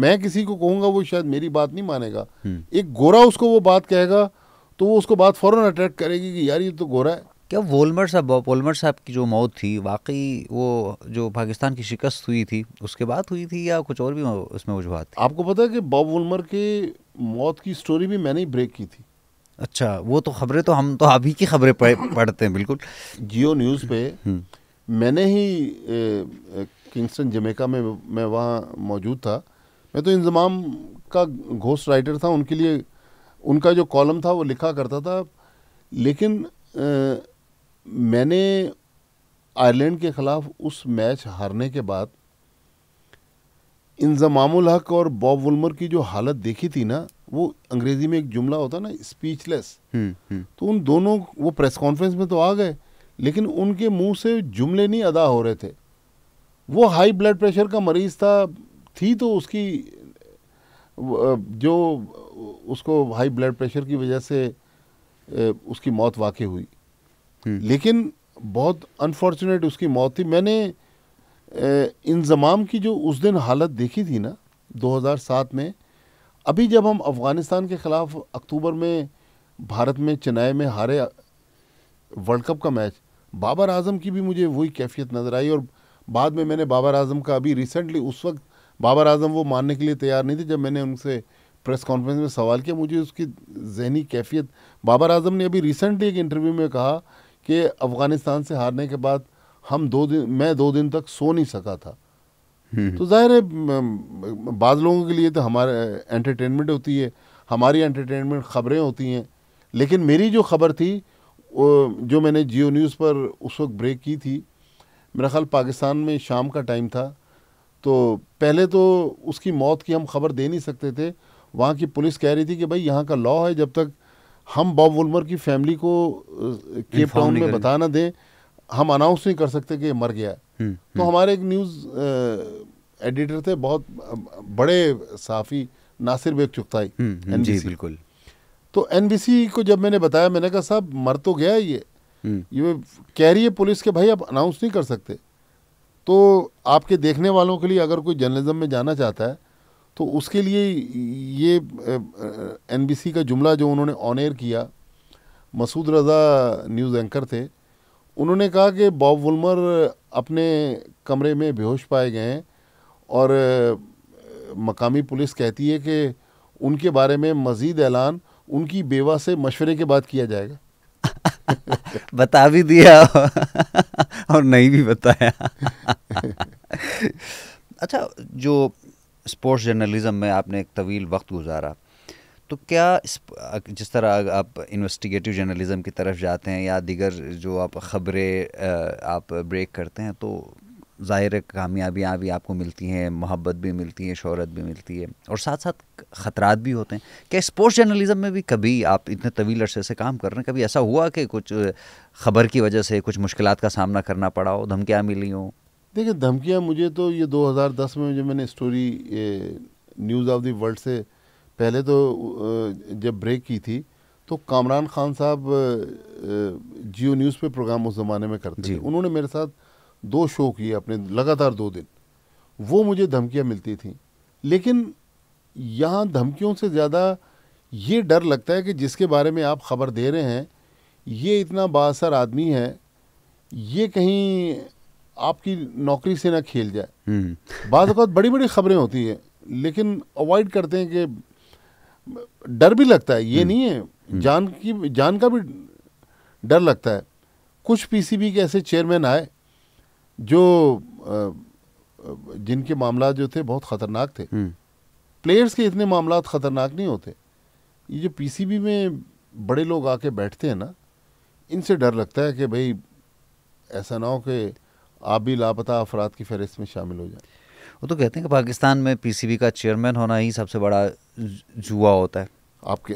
मैं किसी को कहूँगा वो शायद मेरी बात नहीं मानेगा हम्म। एक गोरा उसको वो बात कहेगा तो वो उसको बात फ़ौरन अट्रैक्ट करेगी कि यार ये तो गोरा है क्या वोलमर साहब वोलमर साहब की जो मौत थी वाकई वो जो पाकिस्तान की शिकस्त हुई थी उसके बाद हुई थी या कुछ और भी उसमें वजूहत थी आपको पता है कि बॉब वोलमर के मौत की स्टोरी भी मैंने ही ब्रेक की थी अच्छा वो तो खबरें तो हम तो अभी की खबरें पढ़ते हैं बिल्कुल जियो न्यूज़ पे हम्म। मैंने ही किंगस्टन जमेका में मैं वहाँ मौजूद था मैं तो इंजमाम का घोस्ट राइटर था उनके लिए उनका जो कॉलम था वो लिखा करता था लेकिन आ, मैंने आयरलैंड के ख़िलाफ़ उस मैच हारने के बाद इंजमामुल हक और बॉब वुलमर की जो हालत देखी थी ना वो अंग्रेज़ी में एक जुमला होता ना स्पीचलेस हम्म, हम्म। तो उन दोनों वो प्रेस कॉन्फ्रेंस में तो आ गए लेकिन उनके मुंह से जुमले नहीं अदा हो रहे थे वो हाई ब्लड प्रेशर का मरीज़ था थी तो उसकी जो उसको हाई ब्लड प्रेशर की वजह से उसकी मौत वाकई हुई हम्म। लेकिन बहुत अनफॉर्चुनेट उसकी मौत थी मैंने इंजमाम की जो उस दिन हालत देखी थी ना 2007 में अभी जब हम अफ़गानिस्तान के ख़िलाफ़ अक्टूबर में भारत में चेन्नई में हारे वर्ल्ड कप का मैच बाबर आजम की भी मुझे वही कैफियत नज़र आई और बाद में मैंने बाबर आजम का अभी रिसेंटली उस वक्त बाबर आजम वो मानने के लिए तैयार नहीं थे जब मैंने उनसे प्रेस कॉन्फ्रेंस में सवाल किया मुझे उसकी जहनी कैफियत बाबर आजम ने अभी रिसेंटली एक इंटरव्यू में कहा कि अफ़गानिस्तान से हारने के बाद हम दो दिन मैं दो दिन तक सो नहीं सका था हम्म। तो जाहिर है बाद लोगों के लिए तो हमारे एंटरटेनमेंट होती है हमारी एंटरटेनमेंट खबरें होती हैं लेकिन मेरी जो खबर थी जो मैंने जियो न्यूज़ पर उस वक्त ब्रेक की थी मेरा ख्याल पाकिस्तान में शाम का टाइम था तो पहले तो उसकी मौत की हम खबर दे नहीं सकते थे वहाँ की पुलिस कह रही थी कि भाई यहाँ का लॉ है जब तक हम बॉब वुलमर की फैमिली को केप टाउन में बता ना दें हम अनाउंस नहीं कर सकते कि मर गया हम्म, हम्म। तो हमारे एक न्यूज़ एडिटर थे बहुत बड़े साफ़ी नासिर बेग चुगताई हम्म, जी बिल्कुल तो एनबीसी को जब मैंने बताया मैंने कहा साहब मर तो गया है ये हम्म। ये कह रही है पुलिस के भाई आप अनाउंस नहीं कर सकते तो आपके देखने वालों के लिए अगर कोई जर्नलिज्म में जाना चाहता है तो उसके लिए ये एन का जुमला जो उन्होंने ऑन एयर किया मसूद रज़ा न्यूज़ एंकर थे उन्होंने कहा कि बॉब वुलमर अपने कमरे में बेहोश पाए गए हैं और मकामी पुलिस कहती है कि उनके बारे में मज़ीद ऐलान उनकी बेवा से मशवरे के बाद किया जाएगा [laughs] बता भी दिया [laughs] और नहीं भी बताया [laughs] अच्छा जो स्पोर्ट्स जर्नलिज़्म में आपने एक तवील वक्त गुजारा तो क्या जिस तरह आप इन्वेस्टिगेटिव जर्नलिज़म की तरफ जाते हैं या दिगर जो आप ख़बरें आप ब्रेक करते हैं तो ज़ाहिर कामयाबियाँ भी आपको मिलती हैं मोहब्बत भी मिलती है शहरत भी मिलती है और साथ साथ ख़तरात भी होते हैं क्या स्पोर्ट्स जर्नलिज़म में भी कभी आप इतने तवील अरसे से काम कर रहे हैं कभी ऐसा हुआ कि कुछ ख़बर की वजह से कुछ मुश्किल का सामना करना पड़ा हो धमकियाँ मिली हों देखिए धमकियाँ मुझे तो ये 2010 में जो मैंने story news of the world से पहले तो जब ब्रेक की थी तो कामरान खान साहब जियो न्यूज़ पे प्रोग्राम उस ज़माने में करते थे उन्होंने मेरे साथ दो शो किए अपने लगातार दो दिन वो मुझे धमकियाँ मिलती थी लेकिन यहाँ धमकियों से ज़्यादा ये डर लगता है कि जिसके बारे में आप खबर दे रहे हैं ये इतना बासर आदमी है ये कहीं आपकी नौकरी से ना खेल जाए हम्म। बाद बड़ी बड़ी खबरें होती हैं लेकिन अवॉइड करते हैं कि डर भी लगता है ये हम्म। नहीं है हम्म। जान की जान का भी डर लगता है कुछ पीसीबी के ऐसे चेयरमैन आए जो जिनके मामला जो थे बहुत ख़तरनाक थे हम्म। प्लेयर्स के इतने मामला ख़तरनाक नहीं होते ये जो पीसीबी में बड़े लोग आके बैठते हैं ना इनसे डर लगता है कि भाई ऐसा ना हो कि आप भी लापता अफराद की फहरिस्त में शामिल हो जाए वो तो कहते हैं कि पाकिस्तान में पीसीबी का चेयरमैन होना ही सबसे बड़ा जुआ होता है आप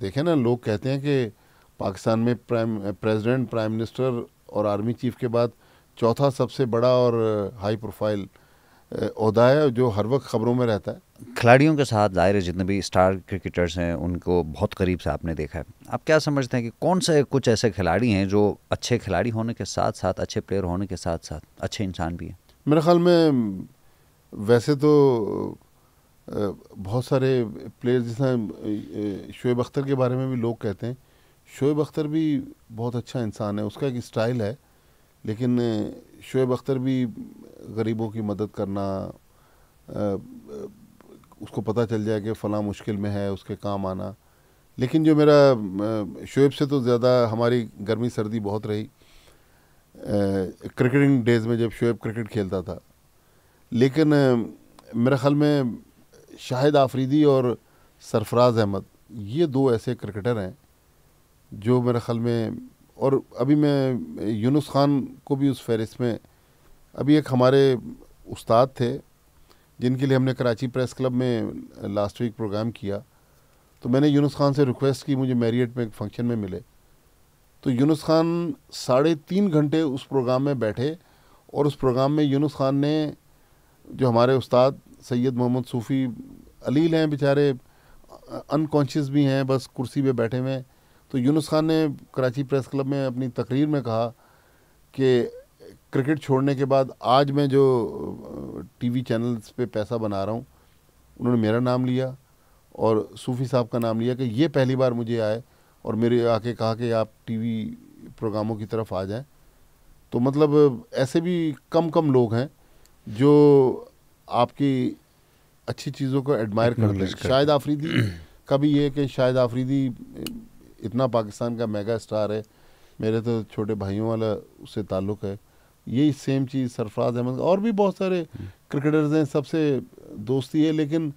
देखें ना लोग कहते हैं कि पाकिस्तान में प्राइम प्रेसिडेंट प्राइम मिनिस्टर और आर्मी चीफ के बाद चौथा सबसे बड़ा और हाई प्रोफाइल अहदा है जो हर वक्त खबरों में रहता है खिलाड़ियों के साथ जाहिर जितने भी स्टार क्रिकेटर्स हैं उनको बहुत करीब से आपने देखा है आप क्या समझते हैं कि कौन से कुछ ऐसे खिलाड़ी हैं जो अच्छे खिलाड़ी होने के साथ साथ अच्छे प्लेयर होने के साथ साथ अच्छे इंसान भी हैं मेरे ख्याल में वैसे तो बहुत सारे प्लेयर जिसमें शोएब अख्तर के बारे में भी लोग कहते हैं शोएब अख्तर भी बहुत अच्छा इंसान है उसका एक स्टाइल है लेकिन शुएब अख्तर भी गरीबों की मदद करना उसको पता चल जाए कि फ़लाँ मुश्किल में है उसके काम आना लेकिन जो मेरा शुएब से तो ज़्यादा हमारी गर्मी सर्दी बहुत रही क्रिकेटिंग डेज़ में जब शुएब क्रिकेट खेलता था लेकिन मेरे ख्याल में शाहिद आफरीदी और सरफराज अहमद ये दो ऐसे क्रिकेटर हैं जो मेरे ख्याल में और अभी मैं यूनुस खान को भी उस फहरिस्त में अभी एक हमारे उस्ताद थे जिनके लिए हमने कराची प्रेस क्लब में लास्ट वीक प्रोग्राम किया तो मैंने यूनुस खान से रिक्वेस्ट की मुझे मैरियट में एक फंक्शन में मिले तो यूनुस खान साढ़े तीन घंटे उस प्रोग्राम में बैठे और उस प्रोग्राम में यूनुस खान ने जो हमारे उस्ताद सैयद मोहम्मद सूफ़ी अलील हैं बेचारे अनकॉन्शियस भी हैं बस कुर्सी पे बैठे हुए हैं तो यूनुस खान ने कराची प्रेस क्लब में अपनी तकरीर में कहा कि क्रिकेट छोड़ने के बाद आज मैं जो टीवी चैनल्स पे पैसा बना रहा हूँ उन्होंने मेरा नाम लिया और सूफ़ी साहब का नाम लिया कि ये पहली बार मुझे आए और मेरे आके कहा कि आप टीवी प्रोग्रामों की तरफ आ जाएं तो मतलब ऐसे भी कम कम लोग हैं जो आपकी अच्छी चीज़ों को एडमायर करते हैं शायद आफरीदी कभी ये कि शायद आफरीदी इतना पाकिस्तान का मेगा स्टार है मेरे तो छोटे भाइयों वाला उससे ताल्लुक है यही सेम चीज़ सरफराज अहमद और भी बहुत सारे क्रिकेटर्स हैं सबसे दोस्ती है लेकिन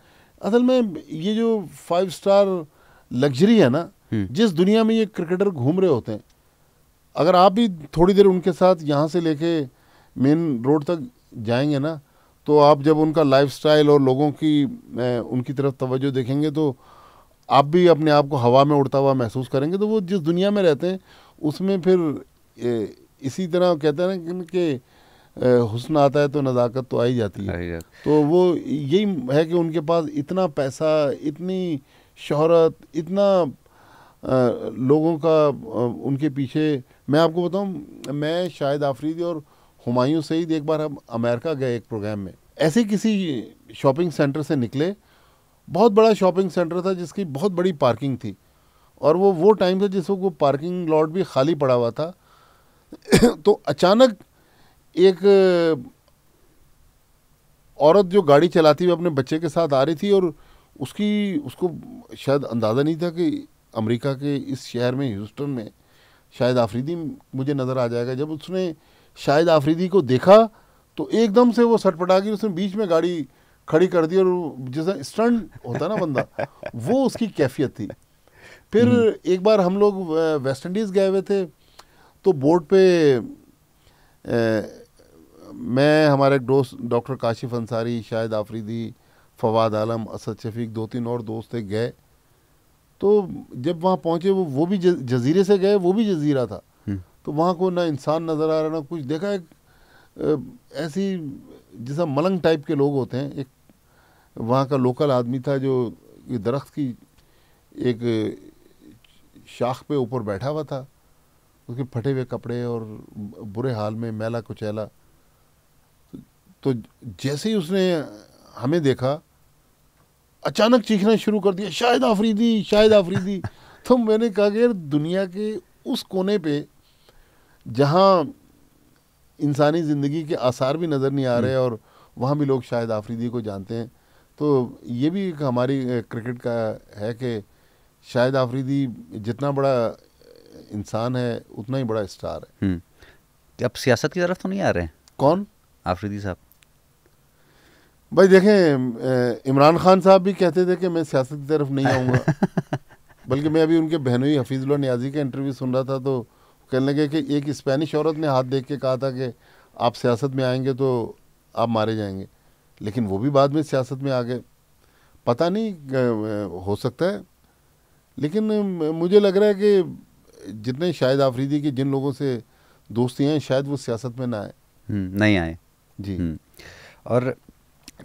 असल में ये जो फाइव स्टार लग्जरी है ना हम्म। जिस दुनिया में ये क्रिकेटर घूम रहे होते हैं अगर आप भी थोड़ी देर उनके साथ यहाँ से लेके मेन रोड तक जाएंगे ना तो आप जब उनका लाइफस्टाइल और लोगों की उनकी तरफ तवज्जो देखेंगे तो आप भी अपने आप को हवा में उड़ता हुआ महसूस करेंगे तो वो जिस दुनिया में रहते हैं उसमें फिर इसी तरह कहते हैं ना कि हुसन आता है तो नज़ाकत तो आई जाती है तो वो यही है कि उनके पास इतना पैसा इतनी शहरत इतना लोगों का उनके पीछे मैं आपको बताऊं मैं शाहिद आफरीदी और हुमायूं सईद एक बार हम अमेरिका गए एक प्रोग्राम में ऐसे किसी शॉपिंग सेंटर से निकले बहुत बड़ा शॉपिंग सेंटर था जिसकी बहुत बड़ी पार्किंग थी और वो वो टाइम था जिस वक्त वो पार्किंग लॉट भी खाली पड़ा हुआ था [coughs] तो अचानक एक औरत जो गाड़ी चलाती हुई अपने बच्चे के साथ आ रही थी और उसकी उसको शायद अंदाज़ा नहीं था कि अमेरिका के इस शहर में ह्यूस्टन में शायद आफरीदी मुझे नज़र आ जाएगा जब उसने शायद आफरीदी को देखा तो एकदम से वो सटपटा गई उसने बीच में गाड़ी खड़ी कर दी और जैसा स्टंट होता ना बंदा वो उसकी कैफियत थी फिर हम्म। एक बार हम लोग वेस्ट इंडीज़ गए हुए थे तो बोर्ड पे ए, मैं हमारे एक दोस्त डॉक्टर काशिफ अंसारी शाहिद आफरीदी फवाद आलम असद शफीक दो तीन और दोस्त थे गए तो जब वहाँ पहुँचे वो वो भी जजीरे से गए वो भी जजीरा था हम्म। तो वहाँ को ना इंसान नज़र आ रहा ना कुछ देखा एक ऐसी जैसा मलंग टाइप के लोग होते हैं एक वहाँ का लोकल आदमी था जो दरख्त की एक शाख पे ऊपर बैठा हुआ था उसके फटे हुए कपड़े और बुरे हाल में मैला कुचैला तो जैसे ही उसने हमें देखा अचानक चीखना शुरू कर दिया शायद आफरीदी शायद आफरीदी [laughs] तो मैंने कहा कि यार दुनिया के उस कोने पे जहाँ इंसानी ज़िंदगी के आसार भी नज़र नहीं आ रहे हम्म। और वहाँ भी लोग शायद आफरीदी को जानते हैं तो ये भी एक हमारी क्रिकेट का है कि शायद आफरीदी जितना बड़ा इंसान है उतना ही बड़ा स्टार है हम्म। आप सियासत की तरफ तो नहीं आ रहे हैं कौन आफरीदी साहब भाई देखें इमरान खान साहब भी कहते थे कि मैं सियासत की तरफ नहीं आऊँगा [laughs] बल्कि मैं अभी उनके बहनोई हफीजुल्ला न्याजी का इंटरव्यू सुन रहा था तो कहने लगे कि एक स्पेनिश औरत ने हाथ देख के कहा था कि आप सियासत में आएंगे तो आप मारे जाएंगे लेकिन वो भी बाद में सियासत में आ गए पता नहीं हो सकता है लेकिन मुझे लग रहा है कि जितने शायद आफरीदी की जिन लोगों से दोस्तियाँ हैं शायद वो सियासत में ना आए हम्म, नहीं आए जी हम्म। और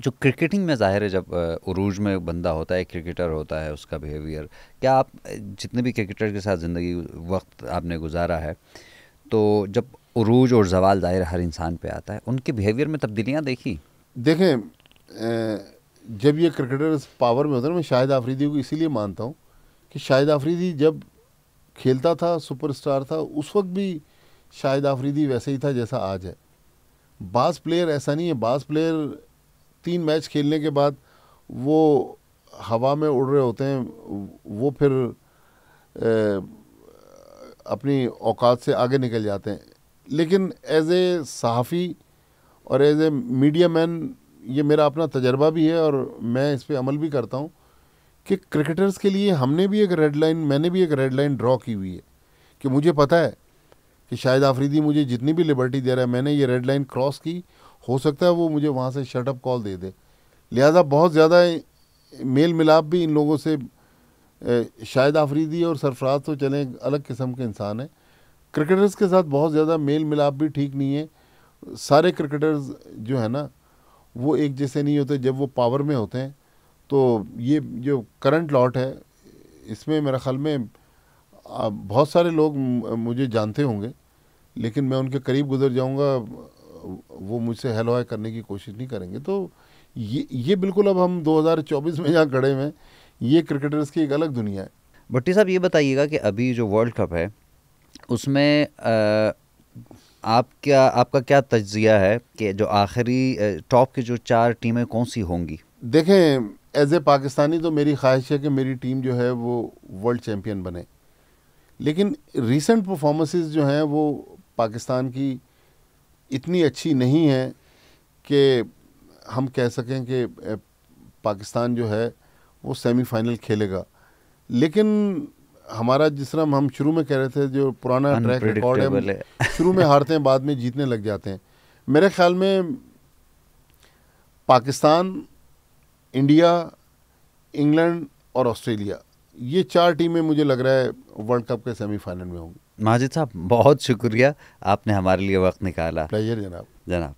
जो क्रिकेटिंग में ज़ाहिर है जब उरूज में बंदा होता है क्रिकेटर होता है उसका बिहेवियर क्या आप जितने भी क्रिकेटर के साथ ज़िंदगी वक्त आपने गुजारा है तो जब उरूज और जवाल ज़ाहिर हर इंसान पे आता है उनके बिहेवियर में तब्दीलियाँ देखी देखें जब ये क्रिकेटर्स पावर में होते हैं मैं शाहिद आफरीदी को इसीलिए मानता हूँ कि शाहिद आफरीदी जब खेलता था सुपरस्टार था उस वक्त भी शाहिद आफरीदी वैसे ही था जैसा आज है बास प्लेयर ऐसा नहीं है बास प्लेयर तीन मैच खेलने के बाद वो हवा में उड़ रहे होते हैं वो फिर ए, अपनी औकात से आगे निकल जाते हैं लेकिन एज ए सहाफ़ी और एज ए मीडिया मैन ये मेरा अपना तजर्बा भी है और मैं इस पर अमल भी करता हूँ कि क्रिकेटर्स के लिए हमने भी एक रेड लाइन मैंने भी एक रेड लाइन ड्रॉ की हुई है कि मुझे पता है कि शायद आफरीदी मुझे जितनी भी लिबर्टी दे रहा है मैंने ये रेड लाइन क्रॉस की हो सकता है वो मुझे वहाँ से शटअप कॉल दे दे लिहाजा बहुत ज़्यादा मेल मिलाप भी इन लोगों से शायद आफरीदी और सरफराज तो चलें अलग किस्म के इंसान हैं क्रिकेटर्स के साथ बहुत ज़्यादा मेल मिलाप भी ठीक नहीं है सारे क्रिकेटर्स जो है ना वो एक जैसे नहीं होते जब वो पावर में होते हैं तो ये जो करंट लॉट है इसमें मेरा ख्याल में बहुत सारे लोग मुझे जानते होंगे लेकिन मैं उनके करीब गुजर जाऊंगा वो मुझसे हेलवाय करने की कोशिश नहीं करेंगे तो ये ये बिल्कुल अब हम 2024 में यहाँ खड़े हैं ये क्रिकेटर्स की एक अलग दुनिया है भट्टी साहब ये बताइएगा कि अभी जो वर्ल्ड कप है उसमें आप क्या आपका क्या तजिया है कि जो आखिरी टॉप की जो चार टीमें कौन सी होंगी देखें एज ए पाकिस्तानी तो मेरी ख्वाहिश है कि मेरी टीम जो है वो वर्ल्ड चैम्पियन बने लेकिन रिसेंट परफॉर्मेंसेस जो हैं वो पाकिस्तान की इतनी अच्छी नहीं है कि हम कह सकें कि पाकिस्तान जो है वो सेमीफाइनल खेलेगा लेकिन हमारा जिस तरह हम शुरू में कह रहे थे जो पुराना ट्रैक रिकॉर्ड है [laughs] शुरू में हारते हैं बाद में जीतने लग जाते हैं मेरे ख्याल में पाकिस्तान इंडिया इंग्लैंड और ऑस्ट्रेलिया ये चार टीमें मुझे लग रहा है वर्ल्ड कप के सेमीफाइनल में होंगी माजिद साहब बहुत शुक्रिया आपने हमारे लिए वक्त निकाला प्लेजर जनाब जनाब